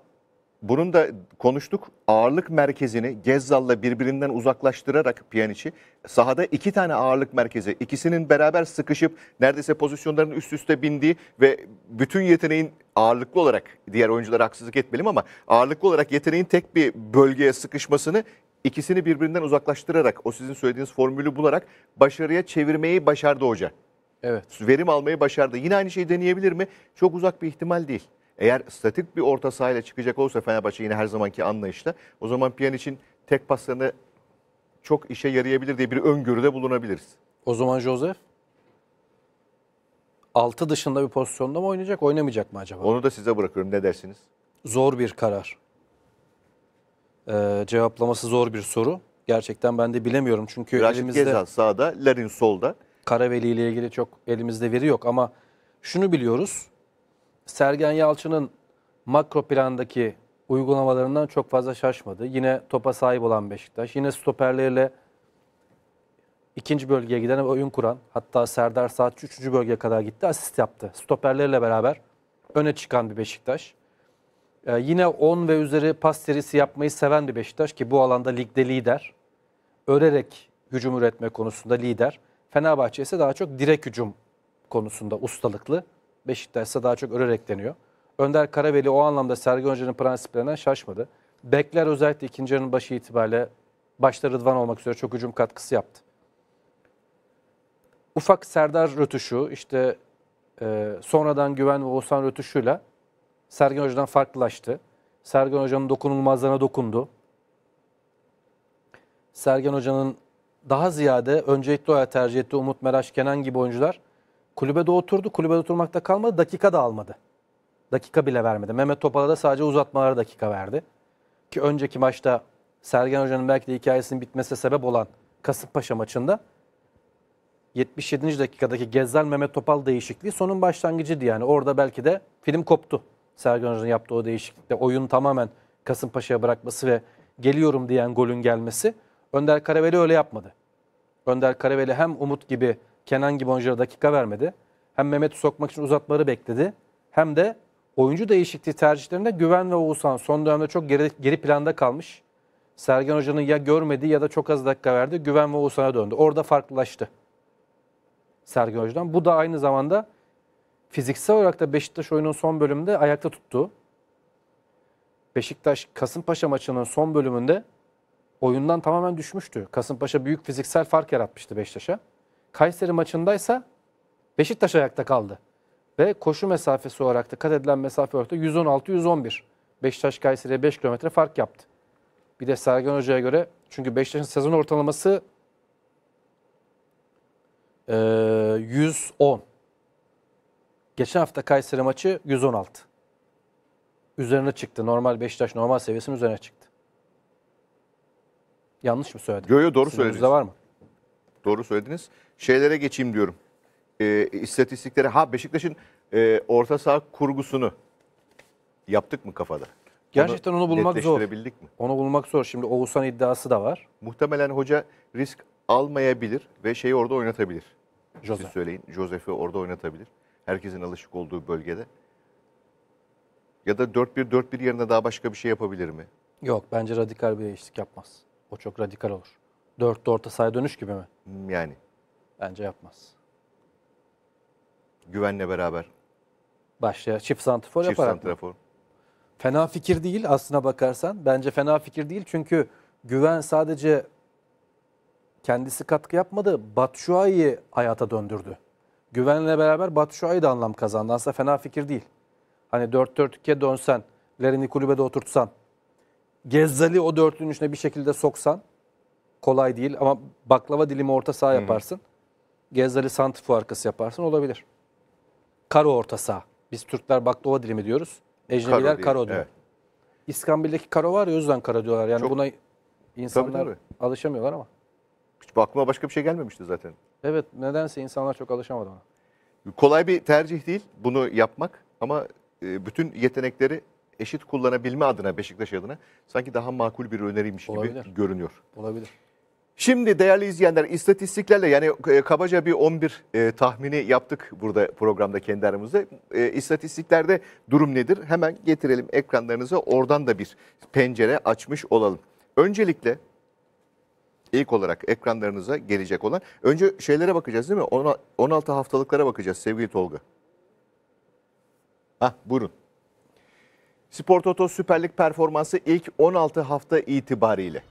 bunun da konuştuk. Ağırlık merkezini Gezzal'la birbirinden uzaklaştırarak Pjanic'i sahada iki tane ağırlık merkezi ikisinin beraber sıkışıp neredeyse pozisyonların üst üste bindiği ve bütün yeteneğin ağırlıklı olarak diğer oyunculara haksızlık etmeliyim ama ağırlıklı olarak yeteneğin tek bir bölgeye sıkışmasını ikisini birbirinden uzaklaştırarak o sizin söylediğiniz formülü bularak başarıya çevirmeyi başardı hoca. Evet. Verim almayı başardı. Yine aynı şeyi deneyebilir mi? Çok uzak bir ihtimal değil. Eğer statik bir orta sahayla çıkacak olursa Fenerbahçe yine her zamanki anlayışla o zaman için tek paslarını çok işe yarayabilir diye bir öngörüde bulunabiliriz. O zaman Josef 6 dışında bir pozisyonda mı oynayacak, oynamayacak mı acaba? Onu da size bırakıyorum. Ne dersiniz? Zor bir karar. Ee, cevaplaması zor bir soru. Gerçekten ben de bilemiyorum çünkü Raşit elimizde... Gezal sağda, Larin solda. Karaveli ile ilgili çok elimizde veri yok ama şunu biliyoruz. Sergen Yalçın'ın makro plandaki uygulamalarından çok fazla şaşmadı. Yine topa sahip olan Beşiktaş, yine stoperleriyle ikinci bölgeye giden oyun kuran, hatta Serdar Saatçı üçüncü bölgeye kadar gitti, asist yaptı. Stoperleriyle beraber öne çıkan bir Beşiktaş. Ee, yine 10 ve üzeri pas serisi yapmayı seven bir Beşiktaş ki bu alanda ligde lider. Örerek hücum üretme konusunda lider. Fenerbahçe ise daha çok direk hücum konusunda ustalıklı. Beşiktaş'sa daha çok örerek deniyor. Önder Karaveli o anlamda Sergen Hoca'nın prensiplerinden şaşmadı. Bekler özellikle ikinci yarının başı itibariyle başta Rıdvan olmak üzere çok hücum katkısı yaptı. Ufak Serdar Rötuşu işte e, sonradan Güven ve Oğuzhan Rötuşu'yla Sergen Hoca'dan farklılaştı. Sergen Hoca'nın dokunulmazlarına dokundu. Sergen Hoca'nın daha ziyade öncelikli olarak tercih ettiği Umut Meraş Kenan gibi oyuncular Kulübede oturdu. Kulübede oturmakta kalmadı. Dakika da almadı. Dakika bile vermedi. Mehmet Topal'a da sadece uzatmalara dakika verdi. Ki önceki maçta Sergen Hoca'nın belki de hikayesinin bitmesine sebep olan Kasımpaşa maçında 77. dakikadaki Gezzal Mehmet Topal değişikliği sonun başlangıcıydı yani. Orada belki de film koptu. Sergen Hoca'nın yaptığı o değişiklikte oyun tamamen Kasımpaşa'ya bırakması ve geliyorum diyen golün gelmesi. Önder Karaveli öyle yapmadı. Önder Karaveli hem Umut gibi Kenan Gibonjer'a dakika vermedi. Hem Mehmet'i sokmak için uzatmaları bekledi. Hem de oyuncu değişikliği tercihlerinde Güven ve Oğuzhan son dönemde çok geri, geri planda kalmış. Sergen Hoca'nın ya görmedi ya da çok az dakika verdi. Güven ve Oğuzhan'a döndü. Orada farklılaştı Sergen Hoca'dan. Bu da aynı zamanda fiziksel olarak da Beşiktaş oyunun son bölümünde ayakta tuttu. Beşiktaş Kasımpaşa maçının son bölümünde oyundan tamamen düşmüştü. Kasımpaşa büyük fiziksel fark yaratmıştı Beşiktaş'a. Kayseri maçındaysa Beşiktaş ayakta kaldı. Ve koşu mesafesi olarak da kat edilen mesafe olarak da 116-111. Beşiktaş Kayseri'ye 5 kilometre fark yaptı. Bir de Sergen Hoca'ya göre çünkü Beşiktaş'ın sezon ortalaması e, 110. Geçen hafta Kayseri maçı 116. Üzerine çıktı. Normal Beşiktaş normal seviyesinin üzerine çıktı. Yanlış mı söyledim? Yok yok doğru Sizin söylediniz. var mı? Doğru söylediniz şeylere geçeyim diyorum. E, ee, istatistiklere. Ha Beşiktaş'ın e, orta saha kurgusunu yaptık mı kafada? Gerçekten onu, bulmak zor. mi? Onu bulmak zor. Şimdi Oğuzhan iddiası da var. Muhtemelen hoca risk almayabilir ve şeyi orada oynatabilir. Jose. Siz söyleyin. Josef'i orada oynatabilir. Herkesin alışık olduğu bölgede. Ya da 4-1-4-1 yerine daha başka bir şey yapabilir mi? Yok bence radikal bir değişiklik yapmaz. O çok radikal olur. 4'te orta sahaya dönüş gibi mi? Hmm, yani. Bence yapmaz. Güvenle beraber. Başlaya çift santrafor Çift yaparak. Çift santrafor. Fena fikir değil aslına bakarsan. Bence fena fikir değil çünkü güven sadece kendisi katkı yapmadı. Batshuayi'yi hayata döndürdü. Güvenle beraber Batshuayi da anlam kazandı. Aslında fena fikir değil. Hani 4-4-2'ye dönsen, Lerini kulübede oturtsan, Gezzali o dörtlünün içine bir şekilde soksan kolay değil ama baklava dilimi orta saha yaparsın. Gezzali santifor arkası yaparsın olabilir. Karo orta saha. Biz Türkler baklava dilimi diyoruz. Ecnebiler karo, diye. karo diyor. Evet. İskambil'deki karo var ya o yüzden karo diyorlar. Yani Çok... buna insanlar tabii, tabii. alışamıyorlar ama. Hiç aklıma başka bir şey gelmemişti zaten. Evet nedense insanlar çok alışamadı ona. Kolay bir tercih değil bunu yapmak ama e, bütün yetenekleri eşit kullanabilme adına Beşiktaş adına sanki daha makul bir öneriymiş Olabilir. gibi görünüyor. Olabilir. Şimdi değerli izleyenler istatistiklerle yani e, kabaca bir 11 e, tahmini yaptık burada programda kendi aramızda. E, istatistiklerde durum nedir? Hemen getirelim ekranlarınıza oradan da bir pencere açmış olalım. Öncelikle ilk olarak ekranlarınıza gelecek olan önce şeylere bakacağız değil mi? 16 haftalıklara bakacağız sevgili Tolga. Hah buyurun. Spor Toto Süper Lig performansı ilk 16 hafta itibariyle.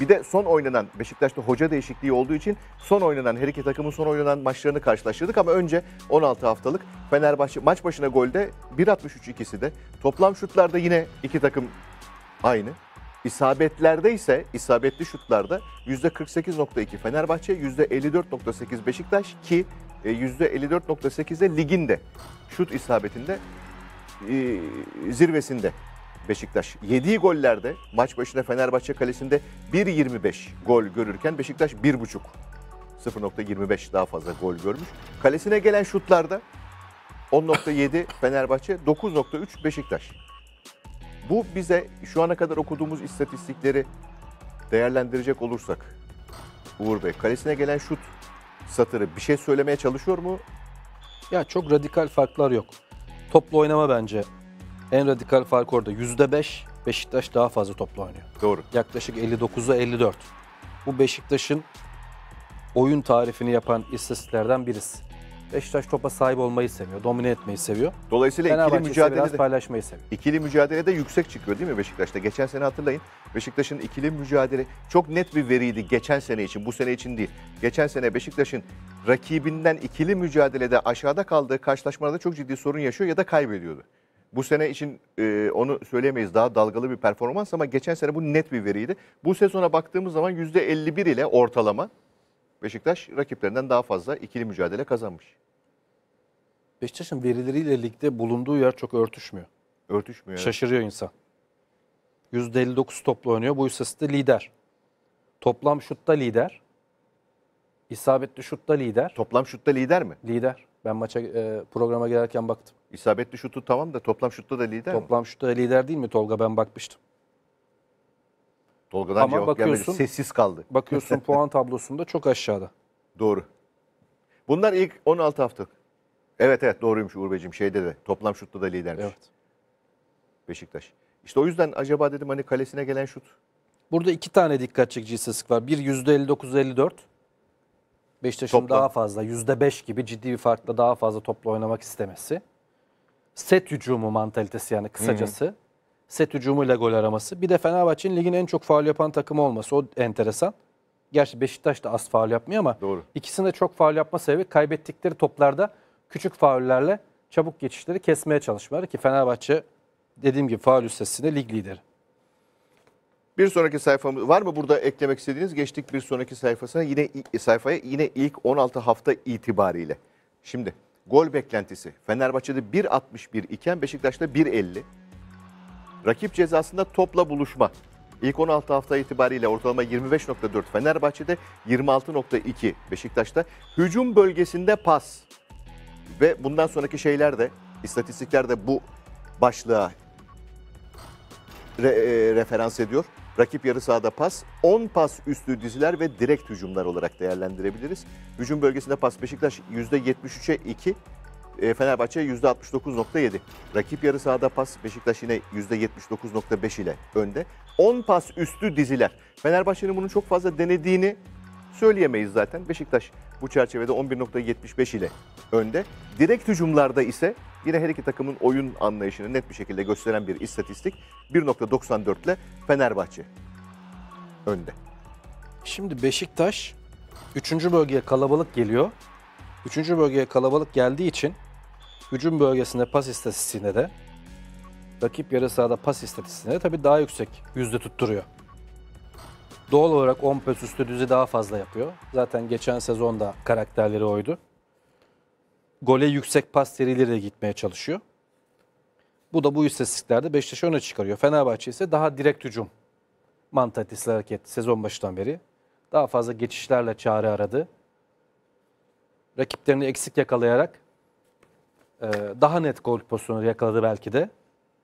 Bir de son oynanan Beşiktaş'ta hoca değişikliği olduğu için son oynanan her iki takımın son oynanan maçlarını karşılaştırdık ama önce 16 haftalık Fenerbahçe maç başına golde 1.63 ikisi de. Toplam şutlarda yine iki takım aynı. İsabetlerde ise isabetli şutlarda %48.2 Fenerbahçe, %54.8 Beşiktaş ki %54.8'e ligin de şut isabetinde e, zirvesinde Beşiktaş. Yediği gollerde maç başına Fenerbahçe kalesinde 1.25 gol görürken Beşiktaş 1.5 0.25 daha fazla gol görmüş. Kalesine gelen şutlarda 10.7 Fenerbahçe, 9.3 Beşiktaş. Bu bize şu ana kadar okuduğumuz istatistikleri değerlendirecek olursak Uğur Bey kalesine gelen şut satırı bir şey söylemeye çalışıyor mu? Ya çok radikal farklar yok. Toplu oynama bence en radikal fark orada. beş Beşiktaş daha fazla topla oynuyor. Doğru. Yaklaşık 59'a 54. Bu Beşiktaş'ın oyun tarifini yapan istatistiklerden birisi. Beşiktaş topa sahip olmayı seviyor, domine etmeyi seviyor. Dolayısıyla ikili mücadelede paylaşmayı seviyor. İkili mücadelede yüksek çıkıyor değil mi Beşiktaş'ta? Geçen sene hatırlayın. Beşiktaş'ın ikili mücadele çok net bir veriydi geçen sene için, bu sene için değil. Geçen sene Beşiktaş'ın rakibinden ikili mücadelede aşağıda kaldığı karşılaşmalarda çok ciddi sorun yaşıyor ya da kaybediyordu. Bu sene için e, onu söyleyemeyiz daha dalgalı bir performans ama geçen sene bu net bir veriydi. Bu sezona baktığımız zaman %51 ile ortalama Beşiktaş rakiplerinden daha fazla ikili mücadele kazanmış. Beşiktaş'ın verileriyle ligde bulunduğu yer çok örtüşmüyor. Örtüşmüyor. Şaşırıyor insan. %59 toplu oynuyor. Bu istatistikte lider. Toplam şutta lider. İsabetli şutta lider. Toplam şutta lider mi? Lider. Ben maça e, programa girerken baktım. İsabetli şutu tamam da toplam şutta da lider mi? Toplam şutta lider değil mi Tolga? Ben bakmıştım. Tolga'dan Ama cevap gelmedi. bakıyorsun- Sessiz kaldı. Bakıyorsun puan tablosunda çok aşağıda. Doğru. Bunlar ilk 16 haftalık. Evet evet doğruymuş Uğur Beyciğim şeyde de toplam şutta da lidermiş Evet. Beşiktaş. İşte o yüzden acaba dedim hani kalesine gelen şut Burada iki tane dikkat çekici istatistik var. Bir %59-54. Beşiktaş'ın Topla. daha fazla %5 gibi ciddi bir farkla daha fazla topla oynamak istemesi. Set hücumu mantalitesi yani kısacası. Hı hmm. hı. Set hücumuyla gol araması. Bir de Fenerbahçe'nin ligin en çok faal yapan takımı olması. O enteresan. Gerçi Beşiktaş da az faal yapmıyor ama Doğru. ikisinde çok faal yapma sebebi kaybettikleri toplarda küçük faullerle çabuk geçişleri kesmeye çalışmaları ki Fenerbahçe dediğim gibi faal üstesinde lig lideri. Bir sonraki sayfamız var mı burada eklemek istediğiniz? Geçtik bir sonraki sayfasına yine e, sayfaya yine ilk 16 hafta itibariyle. Şimdi gol beklentisi Fenerbahçe'de 1.61 iken Beşiktaş'ta 1.50. Rakip cezasında topla buluşma. İlk 16 hafta itibariyle ortalama 25.4 Fenerbahçe'de 26.2 Beşiktaş'ta. Hücum bölgesinde pas ve bundan sonraki şeyler de istatistikler de bu başlığa re, e, referans ediyor. Rakip yarı sahada pas, 10 pas üstü diziler ve direkt hücumlar olarak değerlendirebiliriz. Hücum bölgesinde pas Beşiktaş %73'e 2, e, Fenerbahçe %69.7. Rakip yarı sahada pas Beşiktaş yine %79.5 ile önde. 10 pas üstü diziler. Fenerbahçe'nin bunu çok fazla denediğini söyleyemeyiz zaten. Beşiktaş bu çerçevede 11.75 ile önde. Direkt hücumlarda ise yine her iki takımın oyun anlayışını net bir şekilde gösteren bir istatistik. 1.94 ile Fenerbahçe önde. Şimdi Beşiktaş 3. bölgeye kalabalık geliyor. 3. bölgeye kalabalık geldiği için hücum bölgesinde pas istatistiğinde de rakip yarı sahada pas istatistiğinde de tabii daha yüksek yüzde tutturuyor. Doğal olarak 10 pes üstü düzü daha fazla yapıyor. Zaten geçen sezonda karakterleri oydu. Gole yüksek pas serileriyle gitmeye çalışıyor. Bu da bu istatistiklerde Beşiktaş'ı öne çıkarıyor. Fenerbahçe ise daha direkt hücum mantatisli hareket sezon başından beri. Daha fazla geçişlerle çare aradı. Rakiplerini eksik yakalayarak e, daha net gol pozisyonları yakaladı belki de.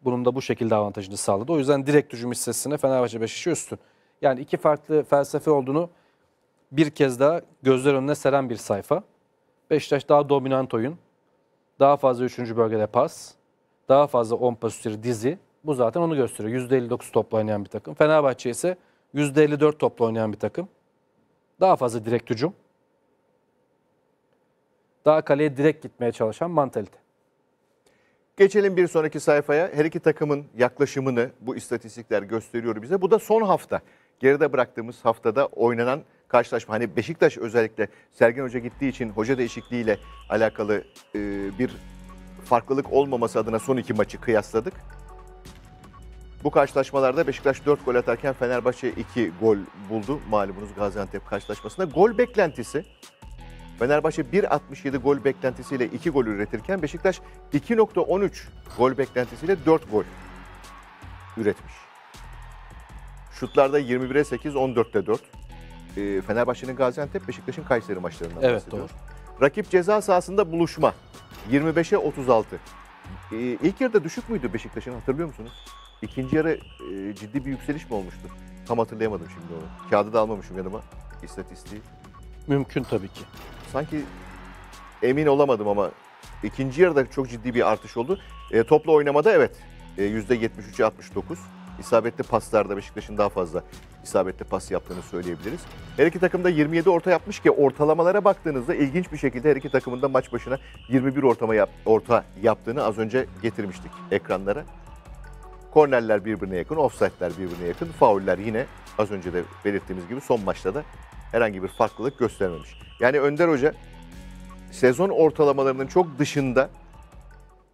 Bunun da bu şekilde avantajını sağladı. O yüzden direkt hücum hissesine Fenerbahçe Beşiktaş'ı üstün. Yani iki farklı felsefe olduğunu bir kez daha gözler önüne seren bir sayfa. Beşiktaş daha dominant oyun. Daha fazla üçüncü bölgede pas. Daha fazla 10 pas üzeri dizi. Bu zaten onu gösteriyor. %59 topla oynayan bir takım. Fenerbahçe ise %54 topla oynayan bir takım. Daha fazla direkt hücum. Daha kaleye direkt gitmeye çalışan mantalite. Geçelim bir sonraki sayfaya. Her iki takımın yaklaşımını bu istatistikler gösteriyor bize. Bu da son hafta geride bıraktığımız haftada oynanan karşılaşma. Hani Beşiktaş özellikle Sergen Hoca gittiği için hoca değişikliğiyle alakalı e, bir farklılık olmaması adına son iki maçı kıyasladık. Bu karşılaşmalarda Beşiktaş 4 gol atarken Fenerbahçe 2 gol buldu malumunuz Gaziantep karşılaşmasında. Gol beklentisi Fenerbahçe 1.67 gol beklentisiyle 2 gol üretirken Beşiktaş 2.13 gol beklentisiyle 4 gol üretmiş. Şutlarda 21'e 8, 14'te 4. E, Fenerbahçe'nin Gaziantep, Beşiktaş'ın Kayseri maçlarından evet, bahsediyoruz. Doğru. Rakip ceza sahasında buluşma. 25'e 36. E, ilk yarıda düşük müydü Beşiktaş'ın hatırlıyor musunuz? İkinci yarı e, ciddi bir yükseliş mi olmuştu? Tam hatırlayamadım şimdi onu. Kağıdı da almamışım yanıma istatistiği. Mümkün tabii ki. Sanki emin olamadım ama ikinci yarıda çok ciddi bir artış oldu. E, topla oynamada evet %73'e 69 isabetli paslarda Beşiktaş'ın daha fazla isabetli pas yaptığını söyleyebiliriz. Her iki takım da 27 orta yapmış ki ortalamalara baktığınızda ilginç bir şekilde her iki takımın da maç başına 21 ortama yap, orta yaptığını az önce getirmiştik ekranlara. Kornerler birbirine yakın, offside'ler birbirine yakın, fauller yine az önce de belirttiğimiz gibi son maçta da herhangi bir farklılık göstermemiş. Yani Önder Hoca sezon ortalamalarının çok dışında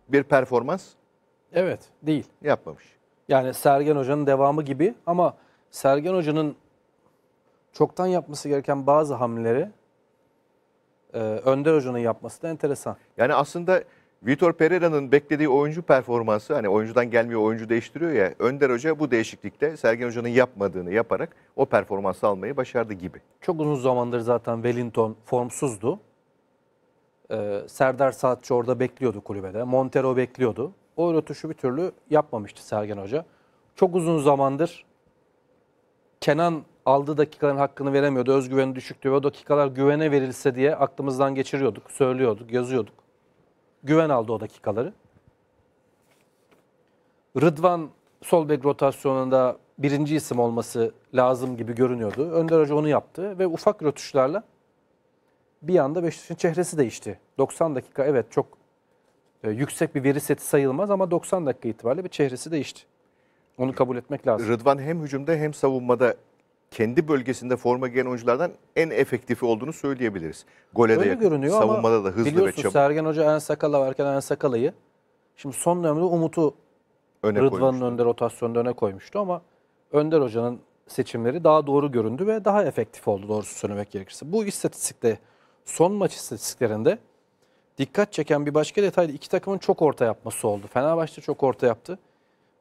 bir performans Evet, değil. yapmamış. Yani Sergen Hoca'nın devamı gibi ama Sergen Hoca'nın çoktan yapması gereken bazı hamleleri e, Önder Hoca'nın yapması da enteresan. Yani aslında Vitor Pereira'nın beklediği oyuncu performansı hani oyuncudan gelmiyor oyuncu değiştiriyor ya Önder Hoca bu değişiklikte Sergen Hoca'nın yapmadığını yaparak o performansı almayı başardı gibi. Çok uzun zamandır zaten Wellington formsuzdu. Ee, Serdar Saatçi orada bekliyordu kulübede. Montero bekliyordu o rötuşu bir türlü yapmamıştı Sergen Hoca. Çok uzun zamandır Kenan aldığı dakikaların hakkını veremiyordu. Özgüveni düşüktü ve o dakikalar güvene verilse diye aklımızdan geçiriyorduk, söylüyorduk, yazıyorduk. Güven aldı o dakikaları. Rıdvan sol bek rotasyonunda birinci isim olması lazım gibi görünüyordu. Önder Hoca onu yaptı ve ufak rötuşlarla bir anda Beşiktaş'ın çehresi değişti. 90 dakika evet çok e, yüksek bir veri seti sayılmaz ama 90 dakika itibariyle bir çehresi değişti. Onu kabul etmek lazım. Rıdvan hem hücumda hem savunmada kendi bölgesinde forma giyen oyunculardan en efektifi olduğunu söyleyebiliriz. Gole Öyle de yakın, görünüyor savunmada ama da hızlı ve çabuk. Sergen Hoca En Sakala varken En Sakala'yı şimdi son dönemde Umut'u Rıdvan'ın önde rotasyonda öne koymuştu ama Önder Hoca'nın seçimleri daha doğru göründü ve daha efektif oldu doğrusu söylemek gerekirse. Bu istatistikte son maç istatistiklerinde Dikkat çeken bir başka detay iki takımın çok orta yapması oldu. Fenerbahçe çok orta yaptı.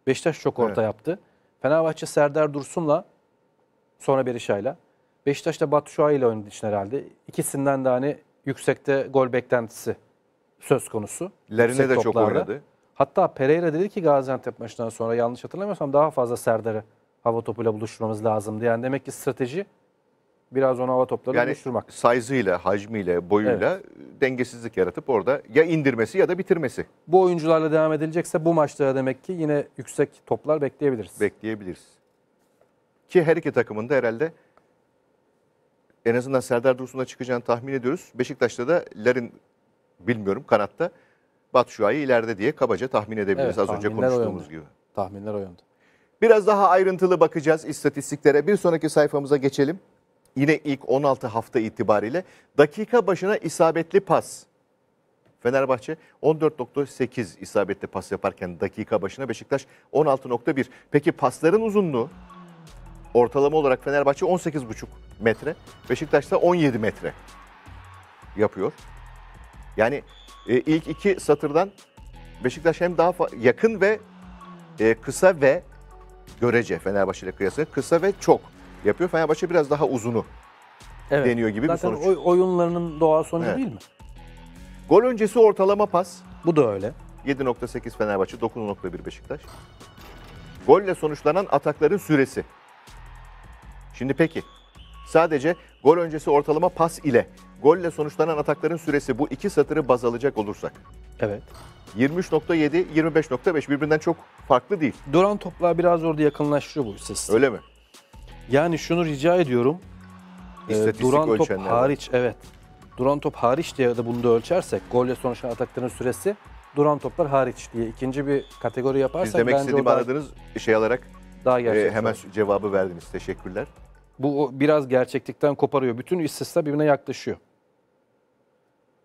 Beşiktaş çok orta evet. yaptı. Fenerbahçe Serdar Dursun'la sonra Berişay'la. Beşiktaş da Batu Şuay ile oynadı için herhalde. İkisinden de hani yüksekte gol beklentisi söz konusu. Lerine de çok oynadı. Hatta Pereira dedi ki Gaziantep maçından sonra yanlış hatırlamıyorsam daha fazla Serdar'ı hava topuyla buluşturmamız lazımdı. Yani demek ki strateji biraz ona hava toplarını yani oluşturmak. Size'ıyla, hacmiyle, boyuyla evet. dengesizlik yaratıp orada ya indirmesi ya da bitirmesi. Bu oyuncularla devam edilecekse bu maçta demek ki yine yüksek toplar bekleyebiliriz. Bekleyebiliriz. Ki her iki takımın da herhalde en azından Serdar Dursun'a çıkacağını tahmin ediyoruz. Beşiktaş'ta da lerin bilmiyorum kanatta Batu Şua'yı ileride diye kabaca tahmin edebiliriz evet, az önce konuştuğumuz gibi. Tahminler o yönde. Biraz daha ayrıntılı bakacağız istatistiklere. Bir sonraki sayfamıza geçelim yine ilk 16 hafta itibariyle dakika başına isabetli pas. Fenerbahçe 14.8 isabetli pas yaparken dakika başına Beşiktaş 16.1. Peki pasların uzunluğu ortalama olarak Fenerbahçe 18.5 metre, Beşiktaş da 17 metre yapıyor. Yani e, ilk iki satırdan Beşiktaş hem daha yakın ve e, kısa ve görece Fenerbahçe ile kıyasla kısa ve çok yapıyor. Fenerbahçe biraz daha uzunu evet. deniyor gibi Zaten bir sonuç. Zaten oyunlarının doğal sonucu evet. değil mi? Gol öncesi ortalama pas. Bu da öyle. 7.8 Fenerbahçe, 9.1 Beşiktaş. Golle sonuçlanan atakların süresi. Şimdi peki sadece gol öncesi ortalama pas ile golle sonuçlanan atakların süresi bu iki satırı baz alacak olursak. Evet. 23.7, 25.5 birbirinden çok farklı değil. Duran toplar biraz orada yakınlaşıyor bu istatistik. Öyle mi? Yani şunu rica ediyorum. E, duran top hariç evet. Duran top hariç diye de bunu da ölçersek golle sonuçlanan ataklarının süresi duran toplar hariç diye ikinci bir kategori yaparsak Siz demek bence istediğimi aradığınız şey alarak daha e, hemen olur. cevabı verdiniz. Teşekkürler. Bu biraz gerçeklikten koparıyor. Bütün istatistikler birbirine yaklaşıyor.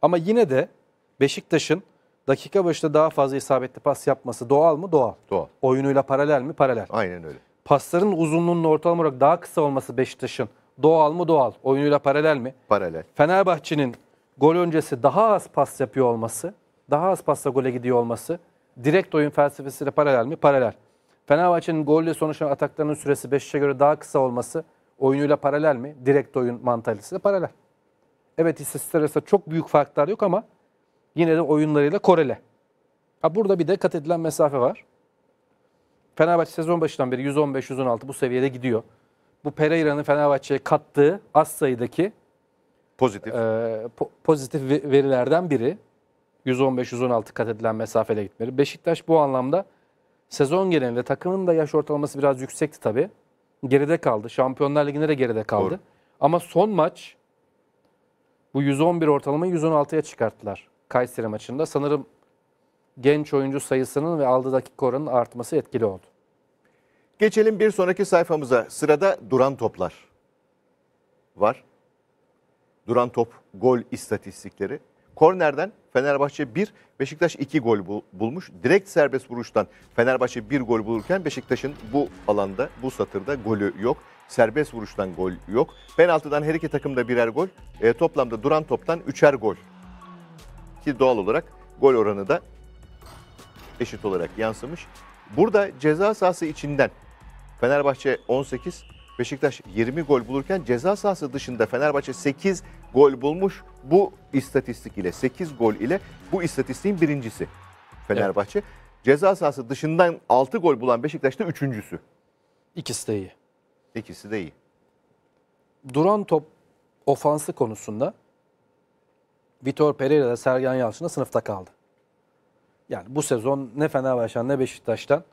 Ama yine de Beşiktaş'ın dakika başında daha fazla isabetli pas yapması doğal mı? Doğal. Doğal. Oyunuyla paralel mi? Paralel. Aynen öyle pasların uzunluğunun ortalama olarak daha kısa olması Beşiktaş'ın doğal mı doğal? Oyunuyla paralel mi? Paralel. Fenerbahçe'nin gol öncesi daha az pas yapıyor olması, daha az pasla gole gidiyor olması direkt oyun felsefesiyle paralel mi? Paralel. Fenerbahçe'nin golle sonuçta ataklarının süresi Beşiktaş'a göre daha kısa olması oyunuyla paralel mi? Direkt oyun mantalitesiyle paralel. Evet istatistikler arasında çok büyük farklar yok ama yine de oyunlarıyla korele. Ha burada bir de kat edilen mesafe var. Fenerbahçe sezon başından beri 115-116 bu seviyede gidiyor. Bu Pereira'nın Fenerbahçe'ye kattığı az sayıdaki pozitif e, po- pozitif verilerden biri. 115-116 kat edilen mesafede gitmeleri. Beşiktaş bu anlamda sezon genelinde takımın da yaş ortalaması biraz yüksekti tabii. Geride kaldı. Şampiyonlar Ligi'nde de geride kaldı. Doğru. Ama son maç bu 111 ortalamayı 116'ya çıkarttılar Kayseri maçında. Sanırım genç oyuncu sayısının ve aldığı dakika oranının artması etkili oldu. Geçelim bir sonraki sayfamıza. Sırada duran toplar var. Duran top gol istatistikleri. Kornerden Fenerbahçe 1, Beşiktaş 2 gol bu, bulmuş. Direkt serbest vuruştan Fenerbahçe 1 gol bulurken Beşiktaş'ın bu alanda, bu satırda golü yok. Serbest vuruştan gol yok. Penaltıdan her iki takımda birer gol. E, toplamda duran toptan üçer gol. Ki doğal olarak gol oranı da eşit olarak yansımış. Burada ceza sahası içinden Fenerbahçe 18, Beşiktaş 20 gol bulurken ceza sahası dışında Fenerbahçe 8 gol bulmuş. Bu istatistik ile 8 gol ile bu istatistiğin birincisi Fenerbahçe. Evet. Ceza sahası dışından 6 gol bulan Beşiktaş da üçüncüsü. İkisi de iyi. İkisi de iyi. Duran top ofansı konusunda Vitor Pereira ile Sergen Yalçın'a sınıfta kaldı. Yani bu sezon ne Fenerbahçe'den ne Beşiktaş'tan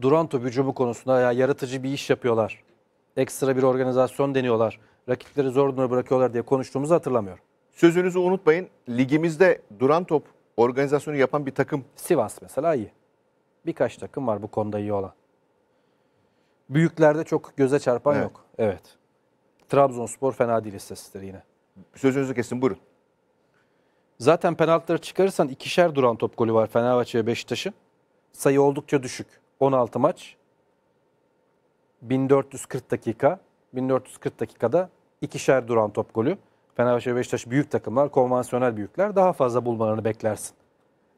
duran top hücumu konusunda ya yaratıcı bir iş yapıyorlar. Ekstra bir organizasyon deniyorlar. Rakipleri zor durumda bırakıyorlar diye konuştuğumuzu hatırlamıyorum. Sözünüzü unutmayın. Ligimizde duran top organizasyonu yapan bir takım. Sivas mesela iyi. Birkaç takım var bu konuda iyi olan. Büyüklerde çok göze çarpan Evet. yok. Evet. Trabzonspor fena değil istatistikleri yine. Sözünüzü kesin buyurun. Zaten penaltıları çıkarırsan ikişer duran top golü var Fenerbahçe ve Beşiktaş'ın. Sayı oldukça düşük. 16 maç 1440 dakika. 1440 dakikada ikişer duran top golü. Fenerbahçe ve Beşiktaş büyük takımlar, konvansiyonel büyükler daha fazla bulmalarını beklersin.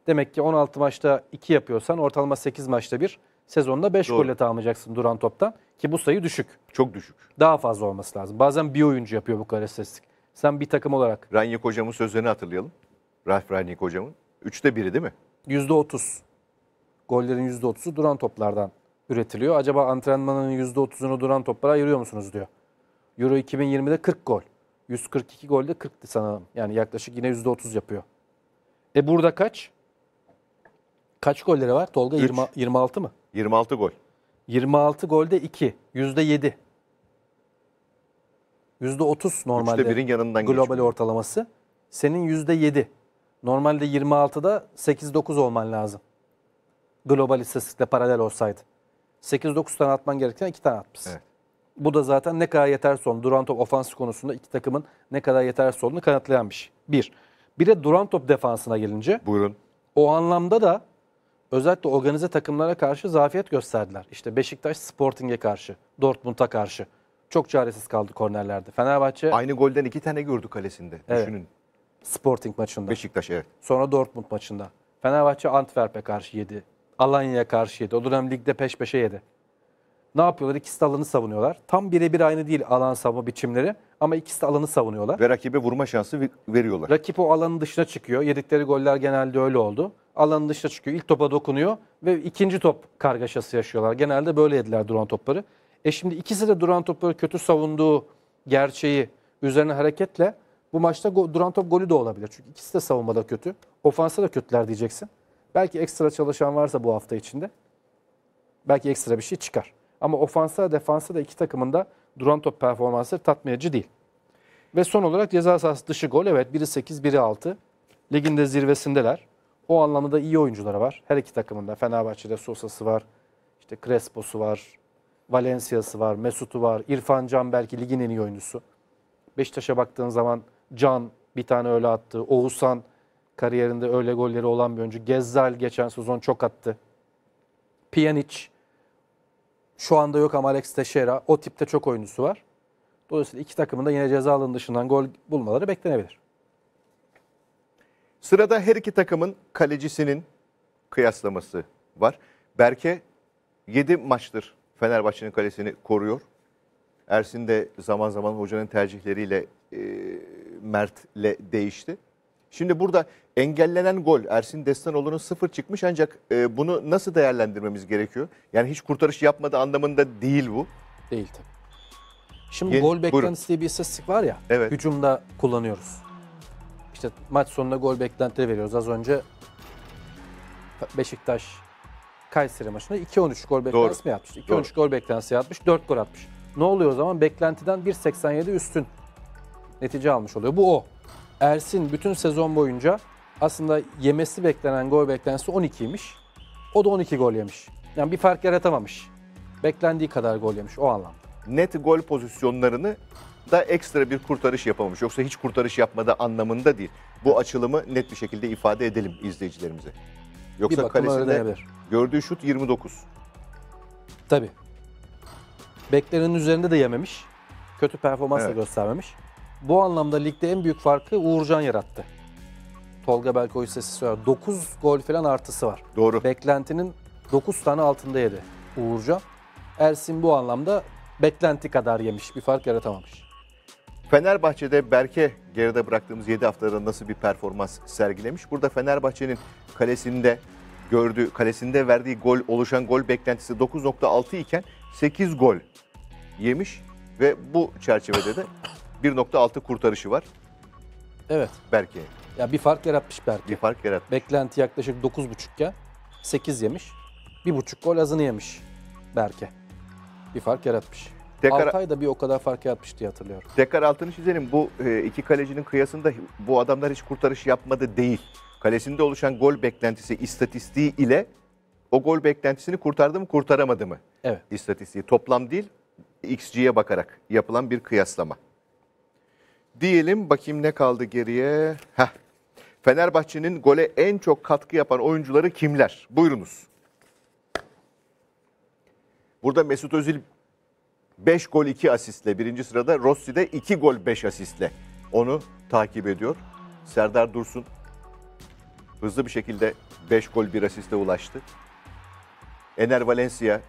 Demek ki 16 maçta 2 yapıyorsan ortalama 8 maçta bir sezonda 5 golle tamamlayacaksın duran toptan. Ki bu sayı düşük. Çok düşük. Daha fazla olması lazım. Bazen bir oyuncu yapıyor bu kadar istatistik. Sen bir takım olarak. Ranyek hocamın sözlerini hatırlayalım. Ralf Ranyek hocamın. Üçte biri değil mi? %30 gollerin %30'u duran toplardan üretiliyor. Acaba antrenmanın %30'unu duran toplara ayırıyor musunuz diyor. Euro 2020'de 40 gol. 142 golde 40'tı sanırım. Yani yaklaşık yine %30 yapıyor. E burada kaç? Kaç golleri var? Tolga 20, 26 mı? 26 gol. 26 golde 2. %7. %30 normalde Üçte birin yanından global geçmiyor. ortalaması. Senin %7. Normalde 26'da 8-9 olman lazım global istatistikle paralel olsaydı. 8-9 tane atman gereken 2 tane atmışsın. Evet. Bu da zaten ne kadar yetersiz olduğunu, duran top ofansı konusunda iki takımın ne kadar yetersiz olduğunu kanıtlayan bir şey. Bir. Bir de duran top defansına gelince. Buyurun. O anlamda da özellikle organize takımlara karşı zafiyet gösterdiler. İşte Beşiktaş Sporting'e karşı, Dortmund'a karşı. Çok çaresiz kaldı kornerlerde. Fenerbahçe... Aynı golden iki tane gördü kalesinde. Evet. Düşünün. Sporting maçında. Beşiktaş evet. Sonra Dortmund maçında. Fenerbahçe Antwerp'e karşı yedi Alanya'ya karşı O dönem ligde peş peşe yedi. Ne yapıyorlar? İkisi de alanı savunuyorlar. Tam birebir aynı değil alan savunma biçimleri ama ikisi de alanı savunuyorlar. Ve rakibe vurma şansı veriyorlar. Rakip o alanın dışına çıkıyor. Yedikleri goller genelde öyle oldu. Alanın dışına çıkıyor. İlk topa dokunuyor ve ikinci top kargaşası yaşıyorlar. Genelde böyle yediler duran topları. E şimdi ikisi de duran topları kötü savunduğu gerçeği üzerine hareketle bu maçta duran top golü de olabilir. Çünkü ikisi de savunmada kötü. Ofansa da kötüler diyeceksin. Belki ekstra çalışan varsa bu hafta içinde belki ekstra bir şey çıkar. Ama ofansa defansa da iki takımın da duran top performansı tatmayıcı değil. Ve son olarak ceza sahası dışı gol evet biri 8 biri 6. Ligin de zirvesindeler. O anlamda iyi oyuncuları var. Her iki takımında Fenerbahçe'de Sosa'sı var. İşte Crespo'su var. Valencia'sı var. Mesut'u var. İrfan Can belki ligin en iyi oyuncusu. Beşiktaş'a baktığın zaman Can bir tane öyle attı. Oğuzhan Kariyerinde öyle golleri olan bir oyuncu. Gezzal geçen sezon çok attı. Pjanic şu anda yok ama Alex Teixeira o tipte çok oyuncusu var. Dolayısıyla iki takımın da yine ceza alanı dışından gol bulmaları beklenebilir. Sırada her iki takımın kalecisinin kıyaslaması var. Berke 7 maçtır Fenerbahçe'nin kalesini koruyor. Ersin de zaman zaman hocanın tercihleriyle e, Mert'le değişti. Şimdi burada engellenen gol Ersin Destanoğlu'nun sıfır çıkmış ancak e, bunu nasıl değerlendirmemiz gerekiyor? Yani hiç kurtarış yapmadı anlamında değil bu. Değil tabii. Şimdi Yeni, gol beklentisi buyurun. diye bir istatistik var ya, evet. hücumda kullanıyoruz. İşte maç sonunda gol beklentileri veriyoruz. Az önce Beşiktaş Kayseri maçında 2-13 gol beklentisi Doğru. mi yapmış? 2-13 gol beklentisi yapmış, 4 gol atmış. Ne oluyor o zaman? Beklentiden 1.87 üstün netice almış oluyor. Bu o. Ersin bütün sezon boyunca aslında yemesi beklenen gol beklentisi 12'ymiş. O da 12 gol yemiş. Yani bir fark yaratamamış. Beklendiği kadar gol yemiş o anlamda. Net gol pozisyonlarını da ekstra bir kurtarış yapamamış. Yoksa hiç kurtarış yapmadı anlamında değil. Bu açılımı net bir şekilde ifade edelim izleyicilerimize. Yoksa bir kalesinde gördüğü şut 29. Tabii. Beklerin üzerinde de yememiş. Kötü performans evet. göstermemiş. Bu anlamda ligde en büyük farkı Uğurcan yarattı. Tolga belki Belkoy istatistiği var. 9 gol falan artısı var. Doğru. Beklentinin 9 tane altında yedi Uğurcan. Ersin bu anlamda beklenti kadar yemiş. Bir fark yaratamamış. Fenerbahçe'de Berke geride bıraktığımız 7 haftada nasıl bir performans sergilemiş? Burada Fenerbahçe'nin kalesinde gördüğü, kalesinde verdiği gol, oluşan gol beklentisi 9.6 iken 8 gol yemiş ve bu çerçevede de 1.6 kurtarışı var Evet. Berke. Ya bir fark yaratmış Berke. Bir fark yaratmış. Beklenti yaklaşık 9.5 ya. 8 yemiş. 1.5 gol azını yemiş Berke. Bir fark yaratmış. Tekrar, Altay da bir o kadar fark yaratmış diye hatırlıyorum. Dekar altını çizelim. Bu e, iki kalecinin kıyasında bu adamlar hiç kurtarış yapmadı değil. Kalesinde oluşan gol beklentisi istatistiği ile o gol beklentisini kurtardı mı kurtaramadı mı? Evet. İstatistiği toplam değil XG'ye bakarak yapılan bir kıyaslama diyelim bakayım ne kaldı geriye. Heh. Fenerbahçe'nin gole en çok katkı yapan oyuncuları kimler? Buyurunuz. Burada Mesut Özil 5 gol 2 asistle birinci sırada. Rossi de 2 gol 5 asistle onu takip ediyor. Serdar Dursun hızlı bir şekilde 5 gol 1 asiste ulaştı. Ener Valencia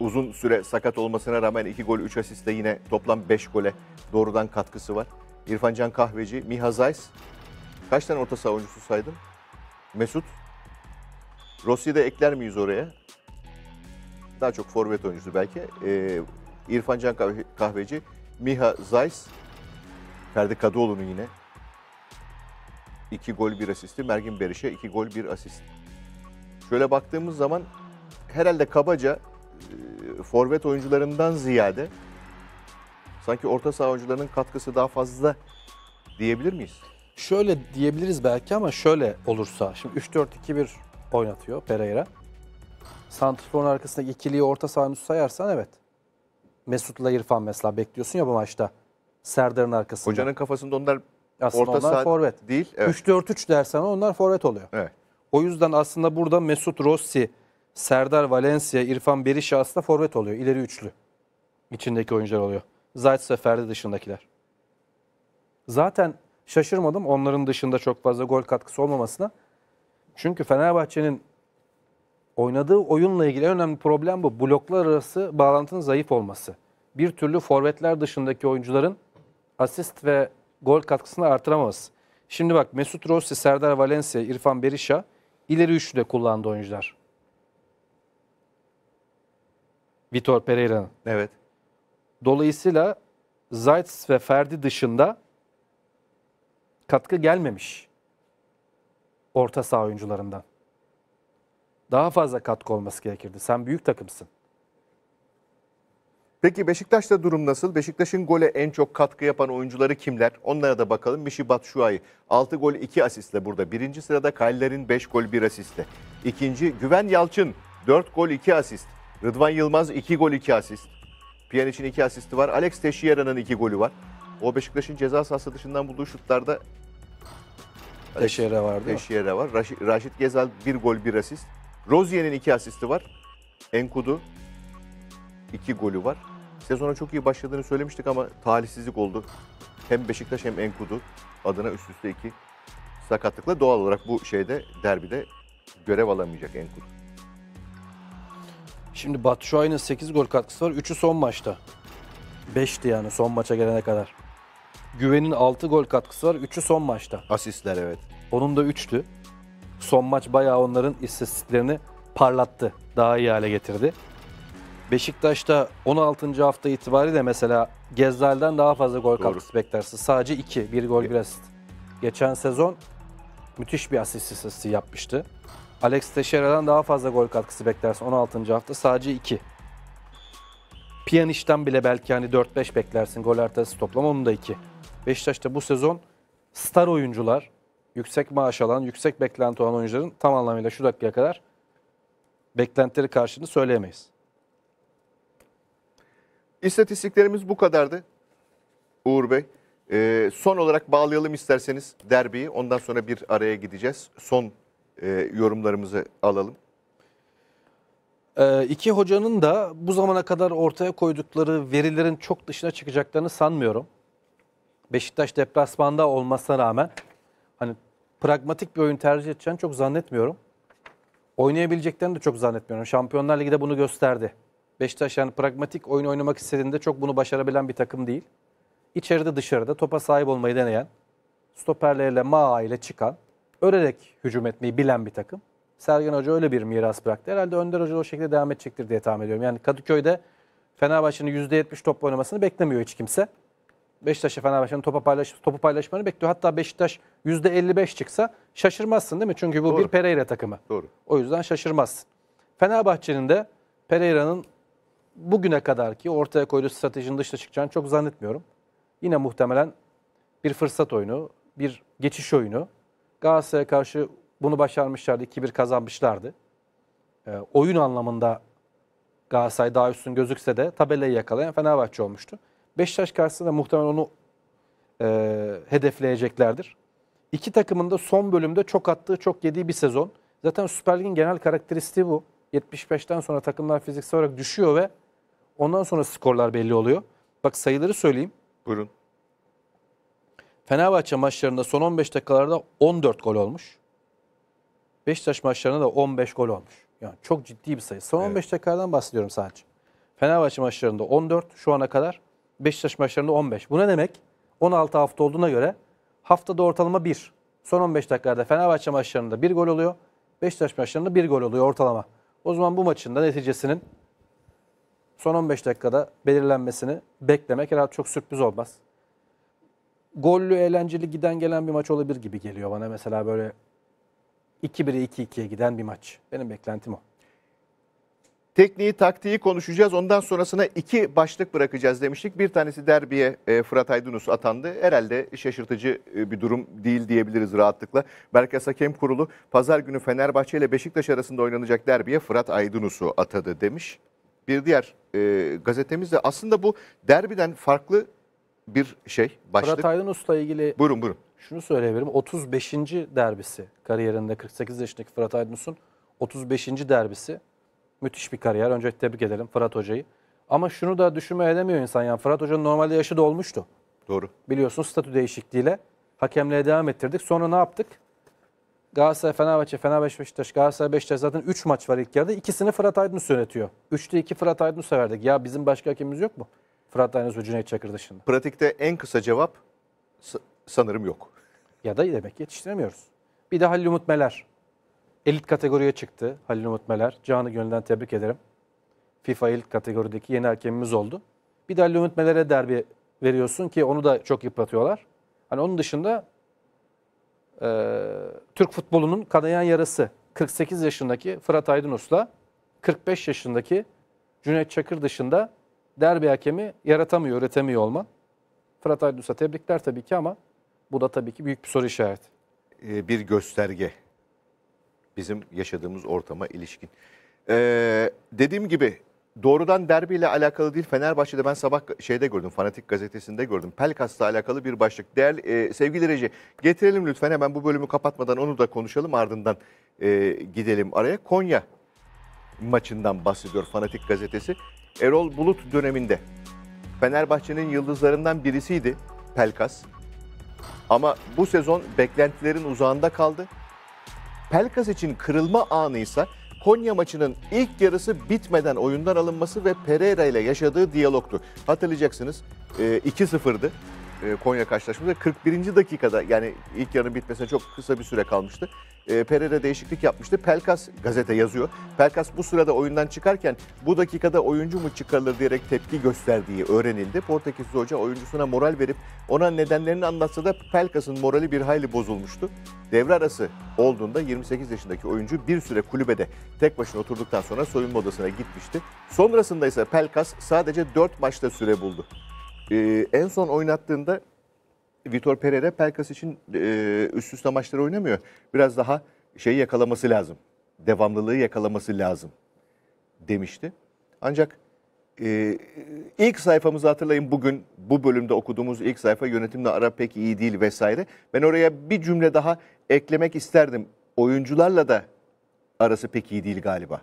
uzun süre sakat olmasına rağmen 2 gol 3 asistle yine toplam 5 gole doğrudan katkısı var. İrfan Can Kahveci, Miha Zays. Kaç tane orta saha oyuncusu saydım? Mesut. Rossi'yi de ekler miyiz oraya? Daha çok forvet oyuncusu belki. Ee, İrfan Can Kahveci, Miha Zays, Ferdi Kadıoğlu'nun yine 2 gol 1 asisti, Mergin Beriş'e 2 gol 1 asist. Şöyle baktığımız zaman herhalde kabaca e, forvet oyuncularından ziyade sanki orta saha oyuncularının katkısı daha fazla diyebilir miyiz? Şöyle diyebiliriz belki ama şöyle olursa. Şimdi 3-4-2-1 oynatıyor Pereira. Santrfor'un arkasındaki ikiliyi orta sahanın üstü sayarsan evet. Mesut'la İrfan mesela bekliyorsun ya bu maçta. Serdar'ın arkasında. Hocanın kafasında onlar aslında orta onlar saat forvet. değil. Evet. 3-4-3 dersen onlar forvet oluyor. Evet. O yüzden aslında burada Mesut Rossi Serdar Valencia, İrfan Berisha aslında forvet oluyor. İleri üçlü. içindeki oyuncular oluyor. Zayt ve Ferdi dışındakiler. Zaten şaşırmadım onların dışında çok fazla gol katkısı olmamasına. Çünkü Fenerbahçe'nin oynadığı oyunla ilgili en önemli problem bu. Bloklar arası bağlantının zayıf olması. Bir türlü forvetler dışındaki oyuncuların asist ve gol katkısını artıramaz. Şimdi bak Mesut Rossi, Serdar Valencia, İrfan Berisha ileri üçlü de kullandı oyuncular. Vitor Pereira'nın. Evet. Dolayısıyla Zayt ve Ferdi dışında katkı gelmemiş orta saha oyuncularından. Daha fazla katkı olması gerekirdi. Sen büyük takımsın. Peki Beşiktaş'ta durum nasıl? Beşiktaş'ın gole en çok katkı yapan oyuncuları kimler? Onlara da bakalım. Mişi Batshuayi 6 gol 2 asistle burada. Birinci sırada Kaller'in 5 gol 1 asistle. İkinci Güven Yalçın 4 gol 2 asist. Rıdvan Yılmaz 2 gol 2 asist. Pjanic'in 2 asisti var. Alex Teixeira'nın 2 golü var. O Beşiktaş'ın ceza sahası dışından bulduğu şutlarda Teixeira var değil Teixeira var. Raşit, Raşit Gezal 1 gol 1 asist. Rozier'in 2 asisti var. Enkudu 2 golü var. Sezona çok iyi başladığını söylemiştik ama talihsizlik oldu. Hem Beşiktaş hem Enkudu adına üst üste 2 sakatlıkla doğal olarak bu şeyde derbide görev alamayacak Enkudu. Şimdi Batshuayi'nin Şuay'ın 8 gol katkısı var. 3'ü son maçta. 5'ti yani son maça gelene kadar. Güven'in 6 gol katkısı var. 3'ü son maçta. Asistler evet. Onun da 3'tü. Son maç bayağı onların istatistiklerini parlattı. Daha iyi hale getirdi. Beşiktaş'ta 16. hafta itibariyle mesela Gezzal'den daha fazla gol Doğru. katkısı beklersin. Sadece 2, 1 gol 1 asist. Geçen sezon müthiş bir asist istatistiği yapmıştı. Alex Teixeira'dan daha fazla gol katkısı beklersin 16. hafta sadece 2. Piyaniş'ten bile belki hani 4-5 beklersin gol ertesi toplam onun da 2. Beşiktaş'ta bu sezon star oyuncular, yüksek maaş alan, yüksek beklenti olan oyuncuların tam anlamıyla şu dakikaya kadar beklentileri karşılığını söyleyemeyiz. İstatistiklerimiz bu kadardı Uğur Bey. Ee, son olarak bağlayalım isterseniz derbiyi. Ondan sonra bir araya gideceğiz. Son e, yorumlarımızı alalım. E, iki hocanın da bu zamana kadar ortaya koydukları verilerin çok dışına çıkacaklarını sanmıyorum. Beşiktaş deplasmanda olmasına rağmen hani pragmatik bir oyun tercih edeceğini çok zannetmiyorum. Oynayabileceklerini de çok zannetmiyorum. Şampiyonlar Ligi de bunu gösterdi. Beşiktaş yani pragmatik oyun oynamak istediğinde çok bunu başarabilen bir takım değil. İçeride dışarıda topa sahip olmayı deneyen, stoperlerle, maa ile çıkan, örerek hücum etmeyi bilen bir takım. Sergen Hoca öyle bir miras bıraktı. Herhalde Önder Hoca o şekilde devam edecektir diye tahmin ediyorum. Yani Kadıköy'de Fenerbahçe'nin %70 top oynamasını beklemiyor hiç kimse. Beşiktaş'a Fenerbahçe'nin topu, paylaş, topu paylaşmanı bekliyor. Hatta Beşiktaş %55 çıksa şaşırmazsın değil mi? Çünkü bu Doğru. bir Pereira takımı. Doğru. O yüzden şaşırmazsın. Fenerbahçe'nin de Pereira'nın bugüne kadar ki ortaya koyduğu stratejinin dışına çıkacağını çok zannetmiyorum. Yine muhtemelen bir fırsat oyunu, bir geçiş oyunu Galatasaray'a karşı bunu başarmışlardı. 2-1 kazanmışlardı. E, oyun anlamında Galatasaray daha üstün gözükse de tabelayı yakalayan Fenerbahçe olmuştu. Beşiktaş karşısında muhtemelen onu e, hedefleyeceklerdir. İki takımın da son bölümde çok attığı, çok yediği bir sezon. Zaten Süper Lig'in genel karakteristiği bu. 75'ten sonra takımlar fiziksel olarak düşüyor ve ondan sonra skorlar belli oluyor. Bak sayıları söyleyeyim. Buyurun. Fenerbahçe maçlarında son 15 dakikalarda 14 gol olmuş. Beşiktaş maçlarında da 15 gol olmuş. Yani çok ciddi bir sayı. Son evet. 15 dakikadan bahsediyorum sadece. Fenerbahçe maçlarında 14 şu ana kadar. Beşiktaş maçlarında 15. Bu ne demek? 16 hafta olduğuna göre haftada ortalama 1. Son 15 dakikada Fenerbahçe maçlarında 1 gol oluyor. Beşiktaş maçlarında 1 gol oluyor ortalama. O zaman bu maçın da neticesinin son 15 dakikada belirlenmesini beklemek herhalde çok sürpriz olmaz gollü, eğlenceli giden gelen bir maç olabilir gibi geliyor bana. Mesela böyle 2-1'e 2-2'ye giden bir maç. Benim beklentim o. Tekniği, taktiği konuşacağız. Ondan sonrasına iki başlık bırakacağız demiştik. Bir tanesi derbiye e, Fırat Aydınus atandı. Herhalde şaşırtıcı e, bir durum değil diyebiliriz rahatlıkla. Merkez Hakem Kurulu pazar günü Fenerbahçe ile Beşiktaş arasında oynanacak derbiye Fırat Aydınus'u atadı demiş. Bir diğer e, gazetemizde aslında bu derbiden farklı bir şey başlık. Fırat Aydın Usta ilgili buyurun, buyurun. şunu söyleyebilirim. 35. derbisi kariyerinde 48 yaşındaki Fırat Aydın Usta'nın 35. derbisi. Müthiş bir kariyer. Önce tebrik edelim Fırat Hoca'yı. Ama şunu da düşünme edemiyor insan. Yani Fırat Hoca'nın normalde yaşı da olmuştu. Doğru. Biliyorsunuz statü değişikliğiyle hakemliğe devam ettirdik. Sonra ne yaptık? Galatasaray, Fenerbahçe, Fenerbahçe, Beşiktaş, Galatasaray, Beşiktaş zaten 3 maç var ilk yarıda. İkisini Fırat Aydın yönetiyor. 3'te 2 Fırat Aydın verdik. Ya bizim başka hakemimiz yok mu? Fırat Aynaz ve Cüneyt Çakır dışında. Pratikte en kısa cevap sanırım yok. Ya da demek yetiştiremiyoruz. Bir de Halil Umut Meler. Elit kategoriye çıktı Halil Umut Meler. Canı gönülden tebrik ederim. FIFA elit kategorideki yeni hakemimiz oldu. Bir de Halil Umut Meler'e derbi veriyorsun ki onu da çok yıpratıyorlar. Hani onun dışında e, Türk futbolunun kanayan yarası 48 yaşındaki Fırat Aydınus'la 45 yaşındaki Cüneyt Çakır dışında derbi hakemi yaratamıyor, üretemiyor olman. Fırat Aydınus'a tebrikler tabii ki ama bu da tabii ki büyük bir soru işareti. Ee, bir gösterge bizim yaşadığımız ortama ilişkin. Ee, dediğim gibi doğrudan derbiyle alakalı değil Fenerbahçe'de ben sabah şeyde gördüm Fanatik gazetesinde gördüm Pelkas'la alakalı bir başlık. Değerli e, sevgili Reji getirelim lütfen hemen bu bölümü kapatmadan onu da konuşalım ardından e, gidelim araya. Konya maçından bahsediyor Fanatik gazetesi. Erol Bulut döneminde Fenerbahçe'nin yıldızlarından birisiydi Pelkas. Ama bu sezon beklentilerin uzağında kaldı. Pelkas için kırılma anıysa Konya maçının ilk yarısı bitmeden oyundan alınması ve Pereira ile yaşadığı diyalogtu. Hatırlayacaksınız 2-0'dı. E, e, Konya karşılaşmada 41. dakikada yani ilk yarının bitmesine çok kısa bir süre kalmıştı. E, Pereira değişiklik yapmıştı. Pelkas gazete yazıyor. Pelkas bu sırada oyundan çıkarken bu dakikada oyuncu mu çıkarılır diyerek tepki gösterdiği öğrenildi. Portekizli hoca oyuncusuna moral verip ona nedenlerini anlatsa da Pelkas'ın morali bir hayli bozulmuştu. Devre arası olduğunda 28 yaşındaki oyuncu bir süre kulübede tek başına oturduktan sonra soyunma odasına gitmişti. Sonrasında ise Pelkas sadece 4 maçta süre buldu. Ee, en son oynattığında Vitor Pereira Pelkas için e, üst üste maçları oynamıyor. Biraz daha şeyi yakalaması lazım. Devamlılığı yakalaması lazım demişti. Ancak e, ilk sayfamızı hatırlayın bugün bu bölümde okuduğumuz ilk sayfa yönetimle ara pek iyi değil vesaire. Ben oraya bir cümle daha eklemek isterdim. Oyuncularla da arası pek iyi değil galiba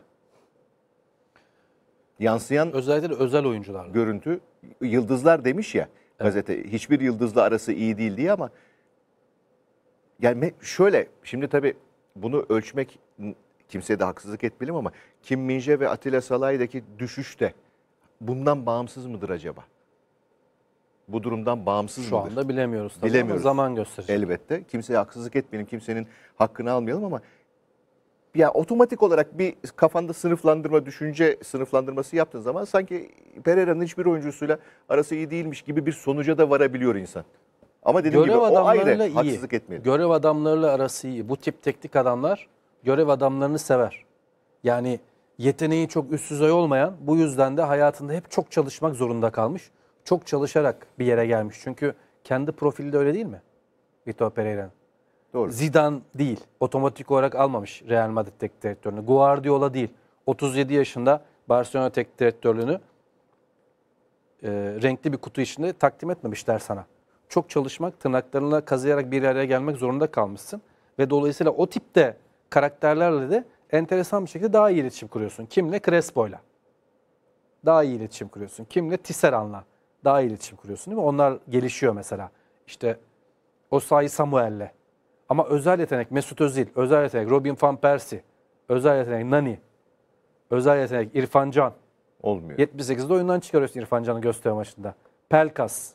yansıyan özellikle de özel oyuncular. Görüntü yıldızlar demiş ya evet. gazete hiçbir yıldızla arası iyi değil diye ama yani şöyle şimdi tabii bunu ölçmek kimseye de haksızlık etmeyelim ama Kim Minje ve Atilla Salay'daki düşüş de bundan bağımsız mıdır acaba? Bu durumdan bağımsız Şu mıdır? Şu anda bilemiyoruz tabii bilemiyoruz. zaman gösterecek. Elbette. Kimseye haksızlık etmeyelim, kimsenin hakkını almayalım ama yani otomatik olarak bir kafanda sınıflandırma, düşünce sınıflandırması yaptığın zaman sanki Pereira'nın hiçbir oyuncusuyla arası iyi değilmiş gibi bir sonuca da varabiliyor insan. Ama dediğim görev gibi o ayrı iyi. haksızlık etmeyelim. Görev adamlarıyla arası iyi. Bu tip teknik adamlar görev adamlarını sever. Yani yeteneği çok üst düzey olmayan bu yüzden de hayatında hep çok çalışmak zorunda kalmış. Çok çalışarak bir yere gelmiş. Çünkü kendi profili de öyle değil mi? Vitor Pereira'nın. Doğru. Zidane değil. Otomatik olarak almamış Real Madrid tek direktörünü. Guardiola değil. 37 yaşında Barcelona tek direktörlüğünü e, renkli bir kutu içinde takdim etmemişler sana. Çok çalışmak, tırnaklarına kazıyarak bir araya gelmek zorunda kalmışsın. Ve dolayısıyla o tipte karakterlerle de enteresan bir şekilde daha iyi iletişim kuruyorsun. Kimle? Crespo'yla. Daha iyi iletişim kuruyorsun. Kimle? Tisseran'la. Daha iyi iletişim kuruyorsun değil mi? Onlar gelişiyor mesela. İşte Osayi Samuel'le ama özel yetenek Mesut Özil, özel yetenek Robin van Persie, özel yetenek Nani, özel yetenek İrfan Can. Olmuyor. 78'de oyundan çıkarıyorsun İrfan Can'ı gösteri maçında. Pelkas.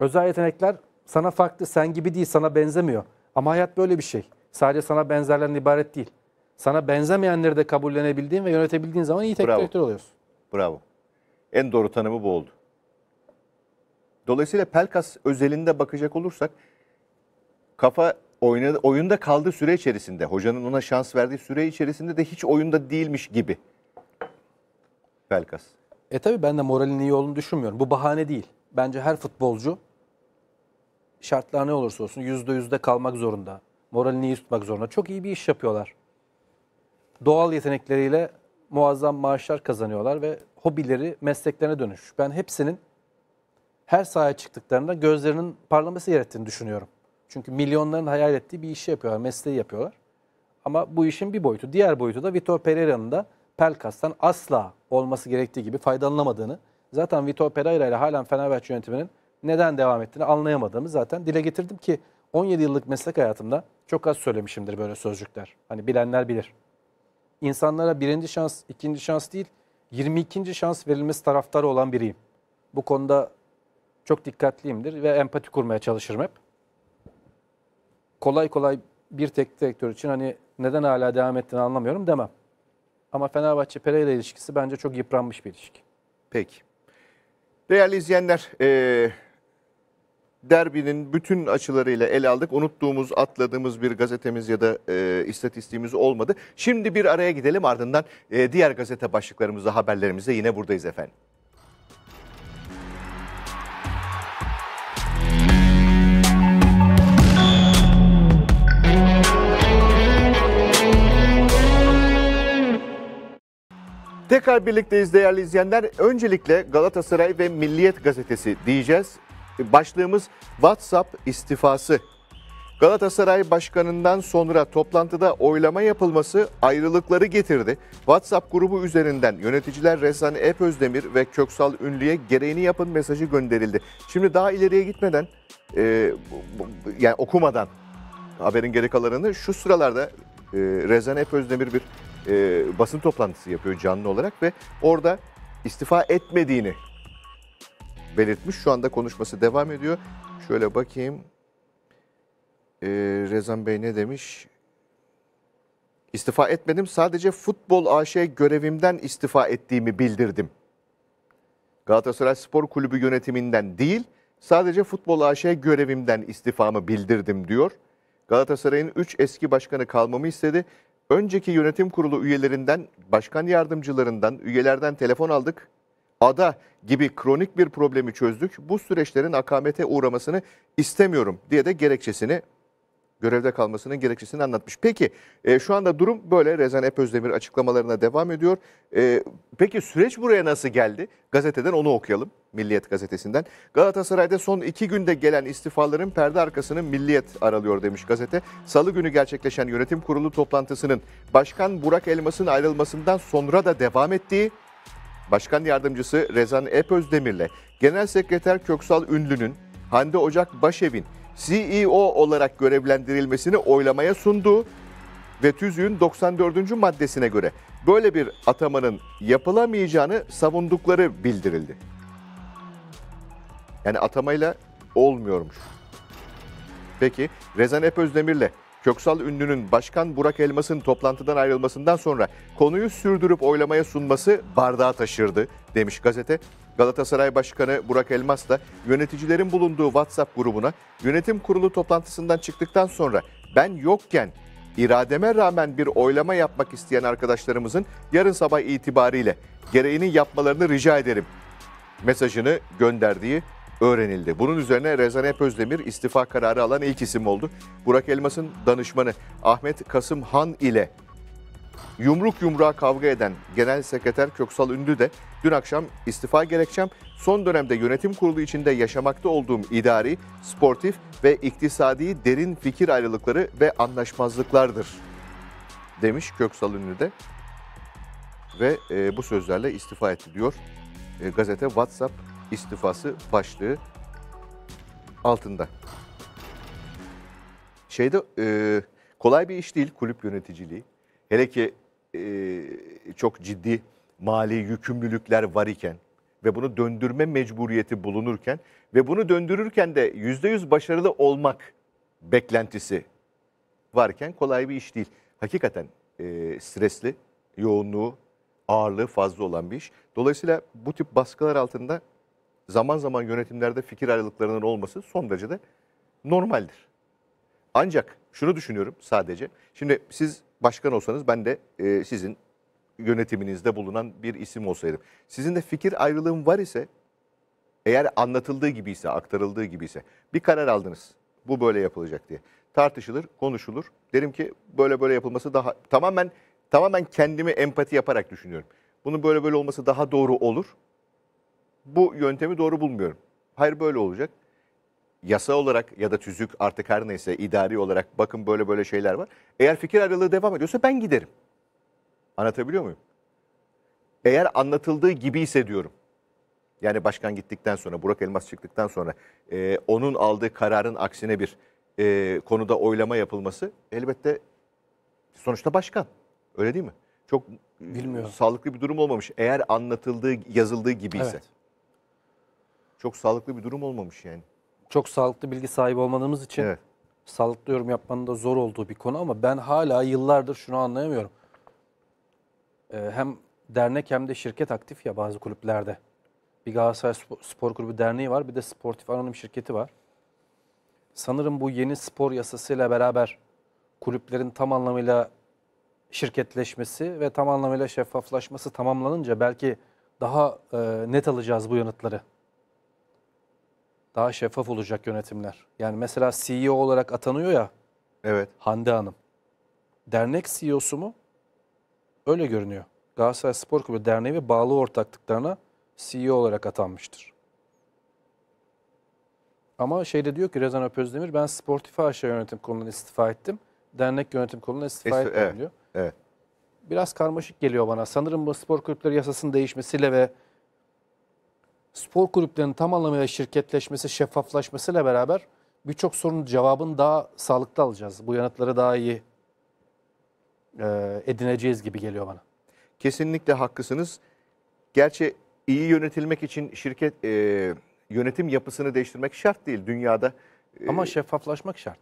Özel yetenekler sana farklı, sen gibi değil, sana benzemiyor. Ama hayat böyle bir şey. Sadece sana benzerlerden ibaret değil. Sana benzemeyenleri de kabullenebildiğin ve yönetebildiğin zaman iyi teknik direktör oluyorsun. Bravo. En doğru tanımı bu oldu. Dolayısıyla Pelkas özelinde bakacak olursak kafa oynadı, oyunda kaldığı süre içerisinde, hocanın ona şans verdiği süre içerisinde de hiç oyunda değilmiş gibi. Pelkas. E tabi ben de moralin iyi olduğunu düşünmüyorum. Bu bahane değil. Bence her futbolcu şartlar ne olursa olsun yüzde yüzde kalmak zorunda. Moralini iyi tutmak zorunda. Çok iyi bir iş yapıyorlar. Doğal yetenekleriyle muazzam maaşlar kazanıyorlar ve hobileri mesleklerine dönüş. Ben hepsinin her sahaya çıktıklarında gözlerinin parlaması gerektiğini düşünüyorum. Çünkü milyonların hayal ettiği bir işi yapıyorlar, mesleği yapıyorlar. Ama bu işin bir boyutu. Diğer boyutu da Vitor Pereira'nın da Pelkas'tan asla olması gerektiği gibi faydalanamadığını, zaten Vitor Pereira ile halen Fenerbahçe yönetiminin neden devam ettiğini anlayamadığımı zaten dile getirdim ki 17 yıllık meslek hayatımda çok az söylemişimdir böyle sözcükler. Hani bilenler bilir. İnsanlara birinci şans, ikinci şans değil, 22. şans verilmesi taraftarı olan biriyim. Bu konuda çok dikkatliyimdir ve empati kurmaya çalışırım hep kolay kolay bir tek direktör için hani neden hala devam ettiğini anlamıyorum demem. Ama Fenerbahçe Pereira ilişkisi bence çok yıpranmış bir ilişki. Peki. Değerli izleyenler, e, derbinin bütün açılarıyla ele aldık. Unuttuğumuz, atladığımız bir gazetemiz ya da e, istatistiğimiz olmadı. Şimdi bir araya gidelim ardından e, diğer gazete başlıklarımızla haberlerimizde yine buradayız efendim. Tekrar birlikteyiz değerli izleyenler. Öncelikle Galatasaray ve Milliyet Gazetesi diyeceğiz. Başlığımız WhatsApp istifası. Galatasaray Başkanı'ndan sonra toplantıda oylama yapılması ayrılıkları getirdi. WhatsApp grubu üzerinden yöneticiler Rezan Epözdemir ve Köksal Ünlü'ye gereğini yapın mesajı gönderildi. Şimdi daha ileriye gitmeden, e, yani okumadan haberin geri kalanını şu sıralarda e, Rezan Epözdemir bir e, basın toplantısı yapıyor canlı olarak ve orada istifa etmediğini belirtmiş. Şu anda konuşması devam ediyor. Şöyle bakayım. E, Rezan Bey ne demiş? İstifa etmedim. Sadece futbol AŞ görevimden istifa ettiğimi bildirdim. Galatasaray Spor Kulübü yönetiminden değil, sadece futbol AŞ görevimden istifamı bildirdim diyor. Galatasaray'ın 3 eski başkanı kalmamı istedi önceki yönetim kurulu üyelerinden, başkan yardımcılarından, üyelerden telefon aldık. Ada gibi kronik bir problemi çözdük. Bu süreçlerin akamete uğramasını istemiyorum diye de gerekçesini görevde kalmasının gerekçesini anlatmış. Peki e, şu anda durum böyle. Rezan Epözdemir açıklamalarına devam ediyor. E, peki süreç buraya nasıl geldi? Gazeteden onu okuyalım. Milliyet gazetesinden. Galatasaray'da son iki günde gelen istifaların perde arkasını Milliyet aralıyor demiş gazete. Salı günü gerçekleşen yönetim kurulu toplantısının Başkan Burak Elmas'ın ayrılmasından sonra da devam ettiği Başkan Yardımcısı Rezan Epözdemir'le Genel Sekreter Köksal Ünlü'nün, Hande Ocak Başev'in, CEO olarak görevlendirilmesini oylamaya sundu ve tüzüğün 94. maddesine göre böyle bir atamanın yapılamayacağını savundukları bildirildi. Yani atamayla olmuyormuş. Peki Rezanep Özdemirle Köksal Ünlü'nün Başkan Burak Elmas'ın toplantıdan ayrılmasından sonra konuyu sürdürüp oylamaya sunması bardağı taşırdı demiş gazete. Galatasaray Başkanı Burak Elmas da yöneticilerin bulunduğu WhatsApp grubuna yönetim kurulu toplantısından çıktıktan sonra ben yokken irademe rağmen bir oylama yapmak isteyen arkadaşlarımızın yarın sabah itibariyle gereğini yapmalarını rica ederim mesajını gönderdiği öğrenildi. Bunun üzerine Rezan Hep Özdemir istifa kararı alan ilk isim oldu. Burak Elmas'ın danışmanı Ahmet Kasım Han ile yumruk yumruğa kavga eden Genel Sekreter Köksal Ünlü de dün akşam istifa gerekçem son dönemde yönetim kurulu içinde yaşamakta olduğum idari, sportif ve iktisadi derin fikir ayrılıkları ve anlaşmazlıklardır demiş Köksal Ünlü de ve e, bu sözlerle istifa etti diyor e, gazete WhatsApp istifası başlığı altında. Şeyde e, kolay bir iş değil kulüp yöneticiliği. Hele ki çok ciddi mali yükümlülükler var iken ve bunu döndürme mecburiyeti bulunurken ve bunu döndürürken de yüzde yüz başarılı olmak beklentisi varken kolay bir iş değil. Hakikaten e, stresli, yoğunluğu, ağırlığı fazla olan bir iş. Dolayısıyla bu tip baskılar altında zaman zaman yönetimlerde fikir ayrılıklarının olması son derece de normaldir. Ancak şunu düşünüyorum sadece. Şimdi siz başkan olsanız ben de e, sizin yönetiminizde bulunan bir isim olsaydım. Sizin de fikir ayrılığım var ise eğer anlatıldığı gibi ise, aktarıldığı gibi ise bir karar aldınız. Bu böyle yapılacak diye. Tartışılır, konuşulur. Derim ki böyle böyle yapılması daha tamamen tamamen kendimi empati yaparak düşünüyorum. Bunun böyle böyle olması daha doğru olur. Bu yöntemi doğru bulmuyorum. Hayır böyle olacak yasa olarak ya da tüzük artık her neyse idari olarak bakın böyle böyle şeyler var. Eğer fikir ayrılığı devam ediyorsa ben giderim. Anlatabiliyor muyum? Eğer anlatıldığı gibi ise diyorum. Yani başkan gittikten sonra, Burak Elmas çıktıktan sonra e, onun aldığı kararın aksine bir e, konuda oylama yapılması elbette sonuçta başkan. Öyle değil mi? Çok Bilmiyorum. sağlıklı bir durum olmamış. Eğer anlatıldığı, yazıldığı gibiyse. Evet. Çok sağlıklı bir durum olmamış yani çok sağlıklı bilgi sahibi olmadığımız için evet. sağlıklı yorum yapmanın da zor olduğu bir konu ama ben hala yıllardır şunu anlayamıyorum. Ee, hem dernek hem de şirket aktif ya bazı kulüplerde. Bir Galatasaray Spor, Spor Kulübü Derneği var bir de Sportif Anonim Şirketi var. Sanırım bu yeni spor yasasıyla beraber kulüplerin tam anlamıyla şirketleşmesi ve tam anlamıyla şeffaflaşması tamamlanınca belki daha e, net alacağız bu yanıtları daha şeffaf olacak yönetimler. Yani mesela CEO olarak atanıyor ya Evet. Hande Hanım. Dernek CEO'su mu? Öyle görünüyor. Galatasaray Spor Kulübü Derneği ve bağlı ortaklıklarına CEO olarak atanmıştır. Ama şey de diyor ki Rezan Özdemir ben sportif aşağı yönetim kurulundan istifa ettim. Dernek yönetim kurulundan istifa Es- ettim evet, diyor. evet. Biraz karmaşık geliyor bana. Sanırım bu spor kulüpleri yasasının değişmesiyle ve spor kulüplerinin tam anlamıyla şirketleşmesi, şeffaflaşmasıyla beraber birçok sorunun cevabını daha sağlıklı alacağız. Bu yanıtları daha iyi e, edineceğiz gibi geliyor bana. Kesinlikle haklısınız. Gerçi iyi yönetilmek için şirket e, yönetim yapısını değiştirmek şart değil dünyada. E, Ama şeffaflaşmak şart.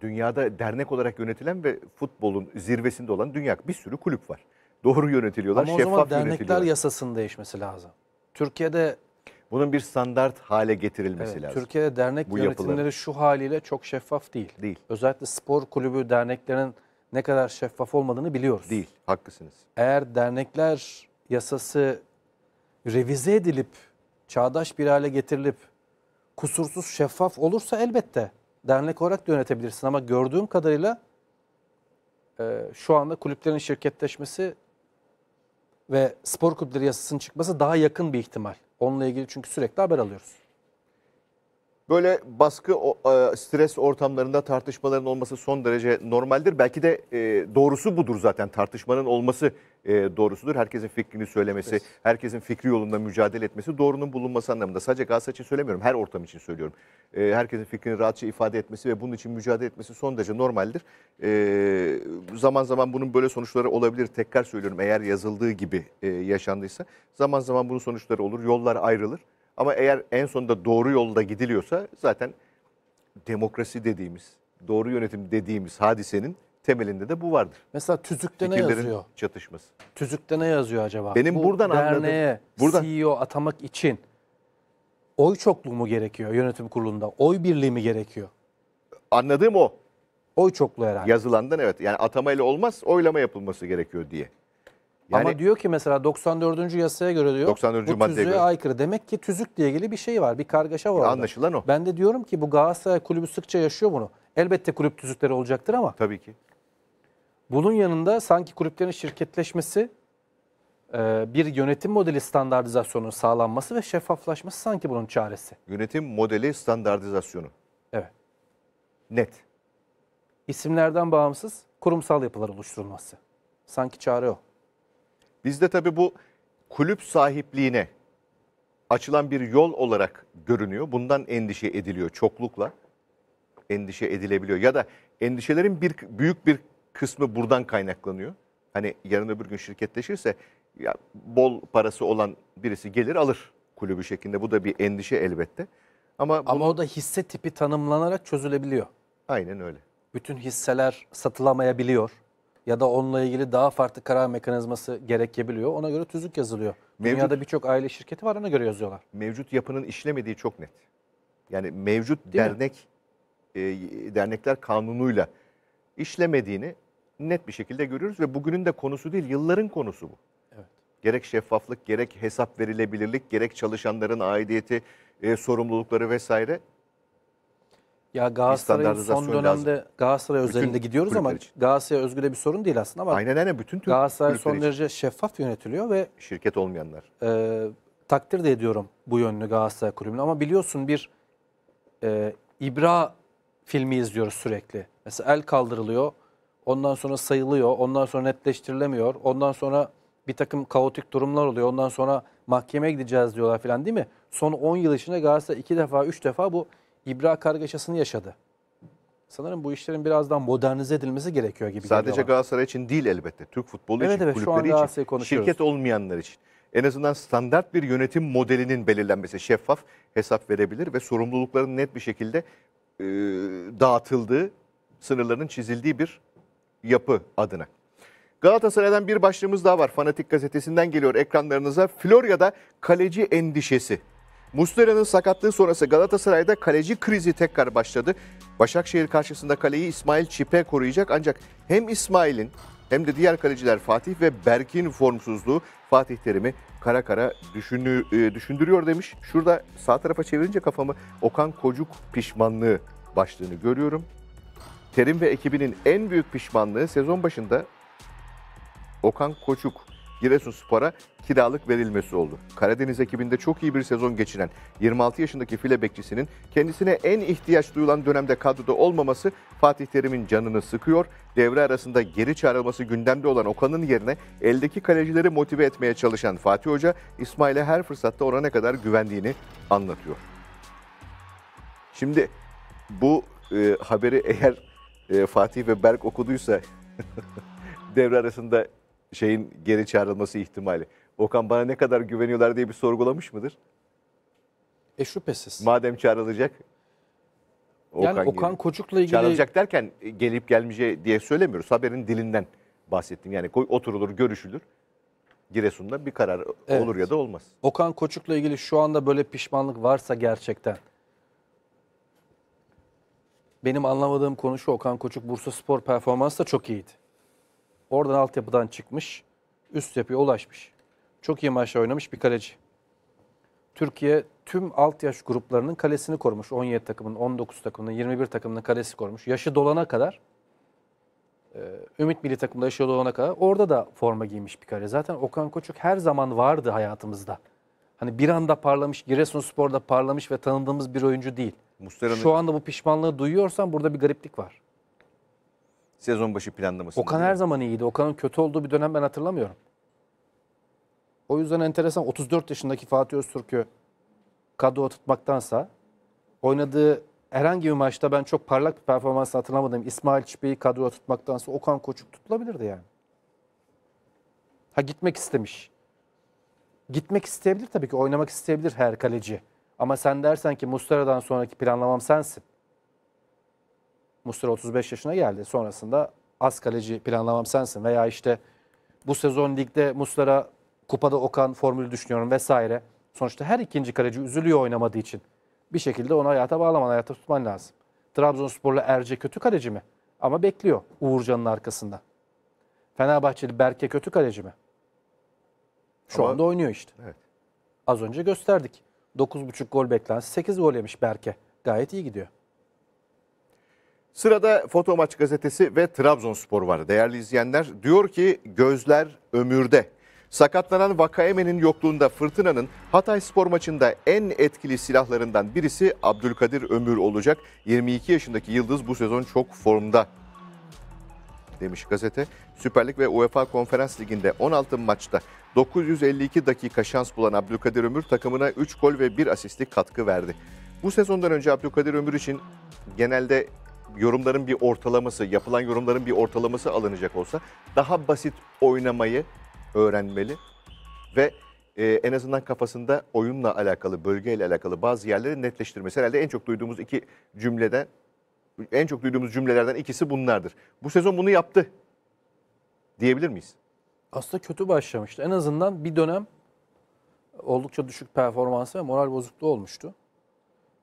Dünyada dernek olarak yönetilen ve futbolun zirvesinde olan dünya bir sürü kulüp var. Doğru yönetiliyorlar, Ama şeffaf yönetiliyorlar. Ama o zaman dernekler yasasının değişmesi lazım. Türkiye'de bunun bir standart hale getirilmesi evet, lazım. Türkiye'de dernek Bu yönetimleri yapıları. şu haliyle çok şeffaf değil. Değil. Özellikle spor kulübü derneklerin ne kadar şeffaf olmadığını biliyoruz. Değil. Haklısınız. Eğer dernekler yasası revize edilip çağdaş bir hale getirilip kusursuz şeffaf olursa elbette dernek olarak da yönetebilirsin ama gördüğüm kadarıyla e, şu anda kulüplerin şirketleşmesi ve spor kulüpleri yasasının çıkması daha yakın bir ihtimal. Onunla ilgili çünkü sürekli haber alıyoruz. Böyle baskı, e, stres ortamlarında tartışmaların olması son derece normaldir. Belki de e, doğrusu budur zaten. Tartışmanın olması e, doğrusudur. Herkesin fikrini söylemesi, herkesin fikri yolunda mücadele etmesi doğrunun bulunması anlamında. Sadece Galatasaray için söylemiyorum, her ortam için söylüyorum. Herkesin fikrini rahatça ifade etmesi ve bunun için mücadele etmesi son derece normaldir. Zaman zaman bunun böyle sonuçları olabilir. Tekrar söylüyorum eğer yazıldığı gibi yaşandıysa. Zaman zaman bunun sonuçları olur, yollar ayrılır. Ama eğer en sonunda doğru yolda gidiliyorsa zaten demokrasi dediğimiz, doğru yönetim dediğimiz hadisenin temelinde de bu vardır. Mesela tüzükte ne yazıyor? çatışması. Tüzükte ne yazıyor acaba? Benim bu buradan derneğe anladığım, buradan CEO atamak için oy çokluğu mu gerekiyor yönetim kurulunda? Oy birliği mi gerekiyor? anladığım o. Oy çokluğu herhalde. Yazılandan evet. Yani atamayla olmaz, oylama yapılması gerekiyor diye. Yani, Ama diyor ki mesela 94. yasaya göre diyor 94. bu tüzüğe göre. aykırı. Demek ki tüzükle ilgili bir şey var. Bir kargaşa var Anlaşılan o. Ben de diyorum ki bu Galatasaray kulübü sıkça yaşıyor bunu. Elbette kulüp tüzükleri olacaktır ama. Tabii ki. Bunun yanında sanki kulüplerin şirketleşmesi, e, bir yönetim modeli standartizasyonunun sağlanması ve şeffaflaşması sanki bunun çaresi. Yönetim modeli standartizasyonu. Evet. Net. İsimlerden bağımsız kurumsal yapılar oluşturulması. Sanki çare o. Bizde tabii bu kulüp sahipliğine açılan bir yol olarak görünüyor. Bundan endişe ediliyor çoklukla. Endişe edilebiliyor ya da endişelerin bir büyük bir kısmı buradan kaynaklanıyor. Hani yarın öbür gün şirketleşirse ya bol parası olan birisi gelir alır kulübü şeklinde. Bu da bir endişe elbette. Ama bunu... ama o da hisse tipi tanımlanarak çözülebiliyor. Aynen öyle. Bütün hisseler satılamayabiliyor ya da onunla ilgili daha farklı karar mekanizması gerekebiliyor. Ona göre tüzük yazılıyor. Mevcut, Dünyada birçok aile şirketi var ona göre yazıyorlar. Mevcut yapının işlemediği çok net. Yani mevcut Değil dernek e, dernekler kanunuyla işlemediğini net bir şekilde görüyoruz ve bugünün de konusu değil, yılların konusu bu. Evet. Gerek şeffaflık, gerek hesap verilebilirlik, gerek çalışanların aidiyeti, e, sorumlulukları vesaire ya Galatasaray'ın son dönemde lazım. özelinde gidiyoruz ama için. Galatasaray özgü de bir sorun değil aslında ama Aynen öyle bütün Türk Galatasaray son derece için. şeffaf yönetiliyor ve şirket olmayanlar. E, takdir de ediyorum bu yönlü Galatasaray kulübünü ama biliyorsun bir e, ibra filmi izliyoruz sürekli. Mesela el kaldırılıyor, ondan sonra sayılıyor, ondan sonra netleştirilemiyor, ondan sonra bir takım kaotik durumlar oluyor, ondan sonra mahkemeye gideceğiz diyorlar falan değil mi? Son 10 yıl içinde Galatasaray 2 defa, 3 defa bu İbra kargaşasını yaşadı. Sanırım bu işlerin birazdan modernize edilmesi gerekiyor gibi Sadece geliyor. Sadece Galatasaray için değil elbette. Türk futbolu evet, için, evet, kulüpleri için, şirket olmayanlar için. En azından standart bir yönetim modelinin belirlenmesi şeffaf hesap verebilir ve sorumlulukların net bir şekilde e, dağıtıldığı, sınırların çizildiği bir yapı adına. Galatasaray'dan bir başlığımız daha var. Fanatik gazetesinden geliyor ekranlarınıza. Florya'da kaleci endişesi. Muslera'nın sakatlığı sonrası Galatasaray'da kaleci krizi tekrar başladı. Başakşehir karşısında kaleyi İsmail Çipe koruyacak ancak hem İsmail'in hem de diğer kaleciler Fatih ve Berk'in formsuzluğu Fatih Terim'i kara kara düşünü, e, düşündürüyor demiş. Şurada sağ tarafa çevirince kafamı Okan Kocuk pişmanlığı başlığını görüyorum. Terim ve ekibinin en büyük pişmanlığı sezon başında Okan Koçuk Giresunspor'a kiralık verilmesi oldu. Karadeniz ekibinde çok iyi bir sezon geçiren 26 yaşındaki file bekçisinin kendisine en ihtiyaç duyulan dönemde kadroda olmaması Fatih Terim'in canını sıkıyor. Devre arasında geri çağrılması gündemde olan Okan'ın yerine eldeki kalecileri motive etmeye çalışan Fatih Hoca İsmail'e her fırsatta ona ne kadar güvendiğini anlatıyor. Şimdi bu e, haberi eğer e, Fatih ve Berk okuduysa devre arasında şeyin geri çağrılması ihtimali. Okan bana ne kadar güveniyorlar diye bir sorgulamış mıdır? E şüphesiz. Madem çağrılacak. Okan yani Okan gibi. Kocuk'la ilgili... Çağrılacak derken e, gelip gelmeyeceği diye söylemiyoruz. Haberin dilinden bahsettim. Yani oturulur, görüşülür. Giresun'da bir karar evet. olur ya da olmaz. Okan Koçuk'la ilgili şu anda böyle pişmanlık varsa gerçekten. Benim anlamadığım konu şu Okan Koçuk Bursa Spor performansı da çok iyiydi. Oradan altyapıdan çıkmış, üst yapıya ulaşmış. Çok iyi maçlar oynamış bir kaleci. Türkiye tüm alt yaş gruplarının kalesini korumuş. 17 takımın, 19 takımın, 21 takımının kalesi korumuş. Yaşı dolana kadar, e, Ümit Milli Takımında yaşı dolana kadar orada da forma giymiş bir kale. Zaten Okan Koçuk her zaman vardı hayatımızda. Hani bir anda parlamış, Giresunspor'da parlamış ve tanıdığımız bir oyuncu değil. Mustera'nın... Şu anda bu pişmanlığı duyuyorsan burada bir gariplik var sezon başı planlaması. Okan her zaman iyiydi. Okan'ın kötü olduğu bir dönem ben hatırlamıyorum. O yüzden enteresan 34 yaşındaki Fatih Öztürk'ü kadroya tutmaktansa oynadığı herhangi bir maçta ben çok parlak bir performans hatırlamadım. İsmail Çipe'yi kadroya tutmaktansa Okan Koçuk tutulabilirdi yani. Ha gitmek istemiş. Gitmek isteyebilir tabii ki. Oynamak isteyebilir her kaleci. Ama sen dersen ki Mustara'dan sonraki planlamam sensin. Muslera 35 yaşına geldi. Sonrasında az kaleci planlamam sensin veya işte bu sezon ligde Muslera kupada Okan formülü düşünüyorum vesaire. Sonuçta her ikinci kaleci üzülüyor oynamadığı için. Bir şekilde onu hayata bağlaman, hayata tutman lazım. Trabzonsporlu Erce kötü kaleci mi? Ama bekliyor Uğurcan'ın arkasında. Fenerbahçeli Berke kötü kaleci mi? Şu Ama, anda oynuyor işte. Evet. Az önce gösterdik. 9,5 gol beklensi 8 gol yemiş Berke. Gayet iyi gidiyor. Sırada Foto Maç Gazetesi ve Trabzonspor var değerli izleyenler. Diyor ki gözler ömürde. Sakatlanan Vakayeme'nin yokluğunda fırtınanın Hatay Spor maçında en etkili silahlarından birisi Abdülkadir Ömür olacak. 22 yaşındaki Yıldız bu sezon çok formda demiş gazete. Süper Lig ve UEFA Konferans Ligi'nde 16 maçta 952 dakika şans bulan Abdülkadir Ömür takımına 3 gol ve 1 asistlik katkı verdi. Bu sezondan önce Abdülkadir Ömür için genelde yorumların bir ortalaması, yapılan yorumların bir ortalaması alınacak olsa daha basit oynamayı öğrenmeli ve e, en azından kafasında oyunla alakalı, bölgeyle alakalı bazı yerleri netleştirmesi. Herhalde en çok duyduğumuz iki cümleden, en çok duyduğumuz cümlelerden ikisi bunlardır. Bu sezon bunu yaptı diyebilir miyiz? Aslında kötü başlamıştı. En azından bir dönem oldukça düşük performansı ve moral bozukluğu olmuştu.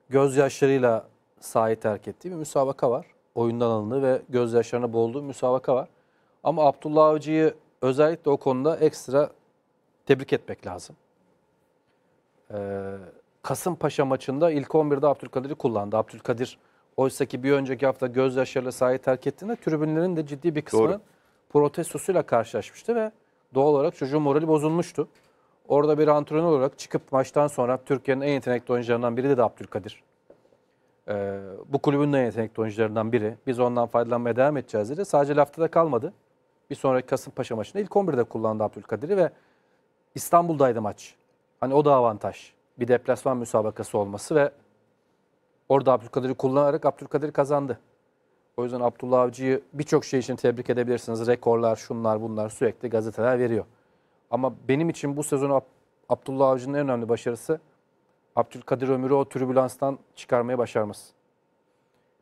Gözyaşlarıyla sahayı terk ettiği bir müsabaka var. Oyundan alındığı ve gözyaşlarına boğulduğu müsabaka var. Ama Abdullah Avcı'yı özellikle o konuda ekstra tebrik etmek lazım. Ee, Kasımpaşa maçında ilk 11'de Abdülkadir'i kullandı. Abdülkadir oysa ki bir önceki hafta gözyaşlarıyla sahayı terk ettiğinde tribünlerin de ciddi bir kısmının Doğru. protestosuyla karşılaşmıştı ve doğal olarak çocuğun morali bozulmuştu. Orada bir antrenör olarak çıkıp maçtan sonra Türkiye'nin en yetenekli oyuncularından biri de Abdülkadir. Ee, bu kulübün de yetenekli oyuncularından biri. Biz ondan faydalanmaya devam edeceğiz dedi. Sadece lafta da kalmadı. Bir sonraki Kasımpaşa maçında ilk 11'de kullandı Abdülkadir'i ve İstanbul'daydı maç. Hani o da avantaj. Bir deplasman müsabakası olması ve orada Abdülkadir'i kullanarak Abdülkadir kazandı. O yüzden Abdullah Avcı'yı birçok şey için tebrik edebilirsiniz. Rekorlar, şunlar, bunlar sürekli gazeteler veriyor. Ama benim için bu sezon Ab Abdullah Avcı'nın en önemli başarısı Abdülkadir Ömür'ü o türbülanstan çıkarmaya başarması.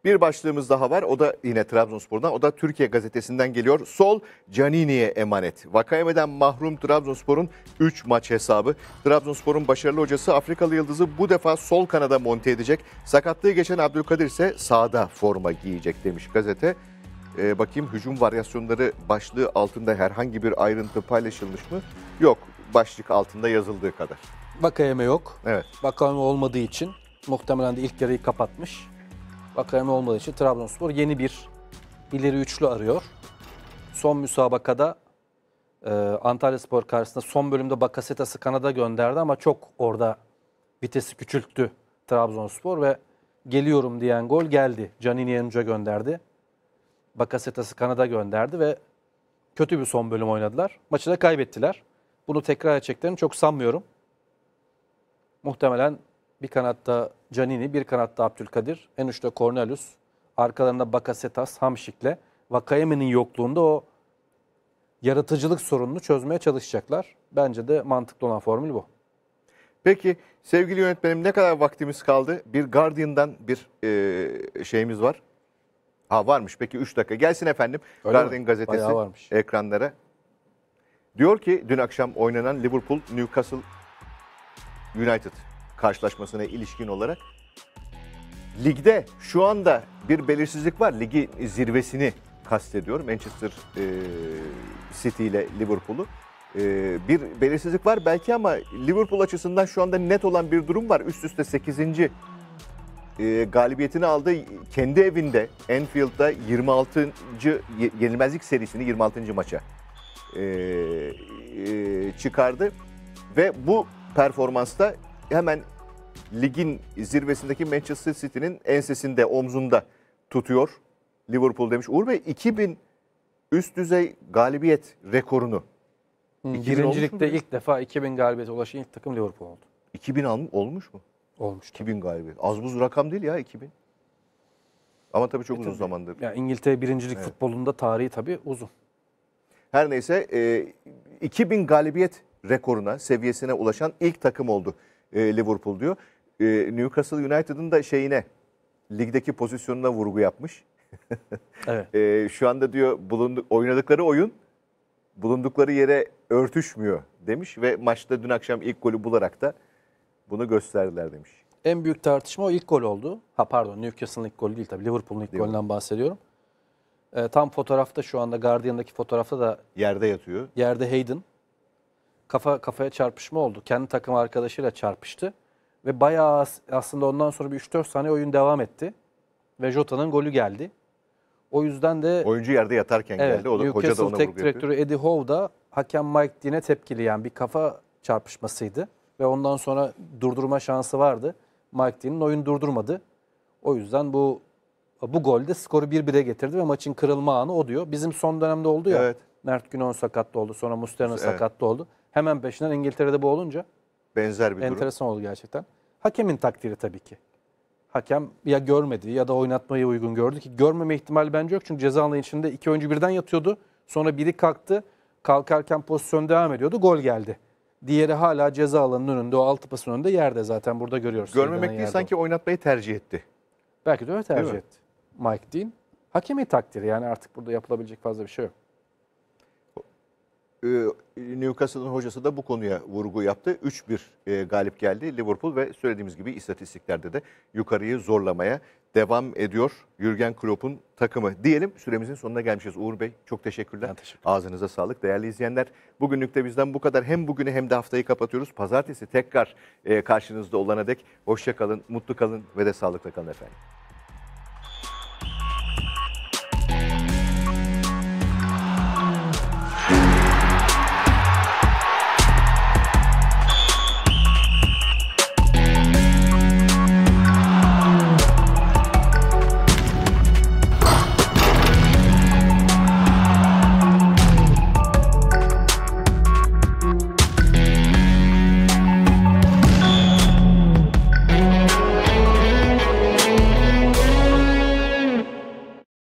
Bir başlığımız daha var. O da yine Trabzonspor'dan. O da Türkiye gazetesinden geliyor. Sol Canini'ye emanet. Vakayeme'den mahrum Trabzonspor'un 3 maç hesabı. Trabzonspor'un başarılı hocası Afrikalı Yıldız'ı bu defa sol kanada monte edecek. Sakatlığı geçen Abdülkadir ise sağda forma giyecek demiş gazete. Ee, bakayım hücum varyasyonları başlığı altında herhangi bir ayrıntı paylaşılmış mı? Yok başlık altında yazıldığı kadar. Bakayeme yok. Evet. Bakayeme olmadığı için muhtemelen de ilk yarıyı kapatmış. Bakayeme olmadığı için Trabzonspor yeni bir ileri üçlü arıyor. Son müsabakada e, Antalya Spor karşısında son bölümde Bakasetas'ı Kanada gönderdi ama çok orada vitesi küçülttü Trabzonspor ve geliyorum diyen gol geldi. Canini Yanuca gönderdi. Bakasetas'ı Kanada gönderdi ve kötü bir son bölüm oynadılar. Maçı da kaybettiler. Bunu tekrar edeceklerini çok sanmıyorum. Muhtemelen bir kanatta Canini, bir kanatta Abdülkadir, en uçta Cornelius, arkalarında Bakasetas, Hamşik'le Vakayemi'nin yokluğunda o yaratıcılık sorununu çözmeye çalışacaklar. Bence de mantıklı olan formül bu. Peki sevgili yönetmenim ne kadar vaktimiz kaldı? Bir Guardian'dan bir e, şeyimiz var. Ha varmış peki 3 dakika. Gelsin efendim Öyle Guardian mi? gazetesi varmış. ekranlara. Diyor ki dün akşam oynanan Liverpool Newcastle United karşılaşmasına ilişkin olarak. Ligde şu anda bir belirsizlik var. Ligi zirvesini kastediyorum. Manchester e, City ile Liverpool'u. E, bir belirsizlik var belki ama Liverpool açısından şu anda net olan bir durum var. Üst üste 8. E, galibiyetini aldı. Kendi evinde Enfield'da 26. yenilmezlik serisini 26. maça e, e, çıkardı. Ve bu performansta hemen ligin zirvesindeki Manchester City'nin ensesinde, omzunda tutuyor Liverpool demiş. Uğur Bey 2000 üst düzey galibiyet rekorunu. birincilikte ilk defa 2000 galibiyete ulaşan ilk takım Liverpool oldu. 2000 al- olmuş mu? Olmuş. 2000 galibiyet. Az buz rakam değil ya 2000. Ama tabii çok E, uzun zamandır. Ya İngiltere birincilik Evet. futbolunda tarihi tabii uzun. Her neyse e, 2000 galibiyet rekoruna, seviyesine ulaşan ilk takım oldu e, Liverpool diyor. E, Newcastle United'ın da şeyine, ligdeki pozisyonuna vurgu yapmış. evet. E, şu anda diyor bulunduk, oynadıkları oyun bulundukları yere örtüşmüyor demiş ve maçta dün akşam ilk golü bularak da bunu gösterdiler demiş. En büyük tartışma o ilk gol oldu. Ha pardon Newcastle'ın ilk golü değil tabii Liverpool'un ilk Liverpool. golünden bahsediyorum. E, tam fotoğrafta şu anda Guardian'daki fotoğrafta da yerde yatıyor. Yerde Hayden kafa kafaya çarpışma oldu. Kendi takım arkadaşıyla çarpıştı. Ve bayağı aslında ondan sonra bir 3-4 saniye oyun devam etti. Ve Jota'nın golü geldi. O yüzden de... Oyuncu yerde yatarken evet, geldi. O da Newcastle koca da ona tek direktörü Eddie Howe da hakem Mike Dean'e tepkili yani bir kafa çarpışmasıydı. Ve ondan sonra durdurma şansı vardı. Mike Dean'in oyun durdurmadı. O yüzden bu bu gol de skoru 1-1'e getirdi ve maçın kırılma anı o diyor. Bizim son dönemde oldu ya. Evet. Mert Günon sakatlı oldu. Sonra Mustera'nın evet. sakatlı oldu. Hemen peşinden İngiltere'de bu olunca benzer bir enteresan durum. oldu gerçekten. Hakemin takdiri tabii ki. Hakem ya görmedi ya da oynatmayı uygun gördü ki görmeme ihtimali bence yok. Çünkü ceza içinde iki oyuncu birden yatıyordu. Sonra biri kalktı. Kalkarken pozisyon devam ediyordu. Gol geldi. Diğeri hala ceza alanının önünde. O altı pasın önünde yerde zaten burada görüyoruz. Görmemek değil sanki o. oynatmayı tercih etti. Belki de öyle tercih etti. Mike Dean. Hakemi takdiri yani artık burada yapılabilecek fazla bir şey yok. Ee, Newcastle'ın hocası da bu konuya vurgu yaptı. 3-1 e, galip geldi Liverpool ve söylediğimiz gibi istatistiklerde de yukarıyı zorlamaya devam ediyor Jürgen Klopp'un takımı. Diyelim süremizin sonuna gelmişiz Uğur Bey. Çok teşekkürler. Ben teşekkür Ağzınıza sağlık. Değerli izleyenler bugünlük de bizden bu kadar. Hem bugünü hem de haftayı kapatıyoruz. Pazartesi tekrar e, karşınızda olana dek hoşça kalın, mutlu kalın ve de sağlıkla kalın efendim.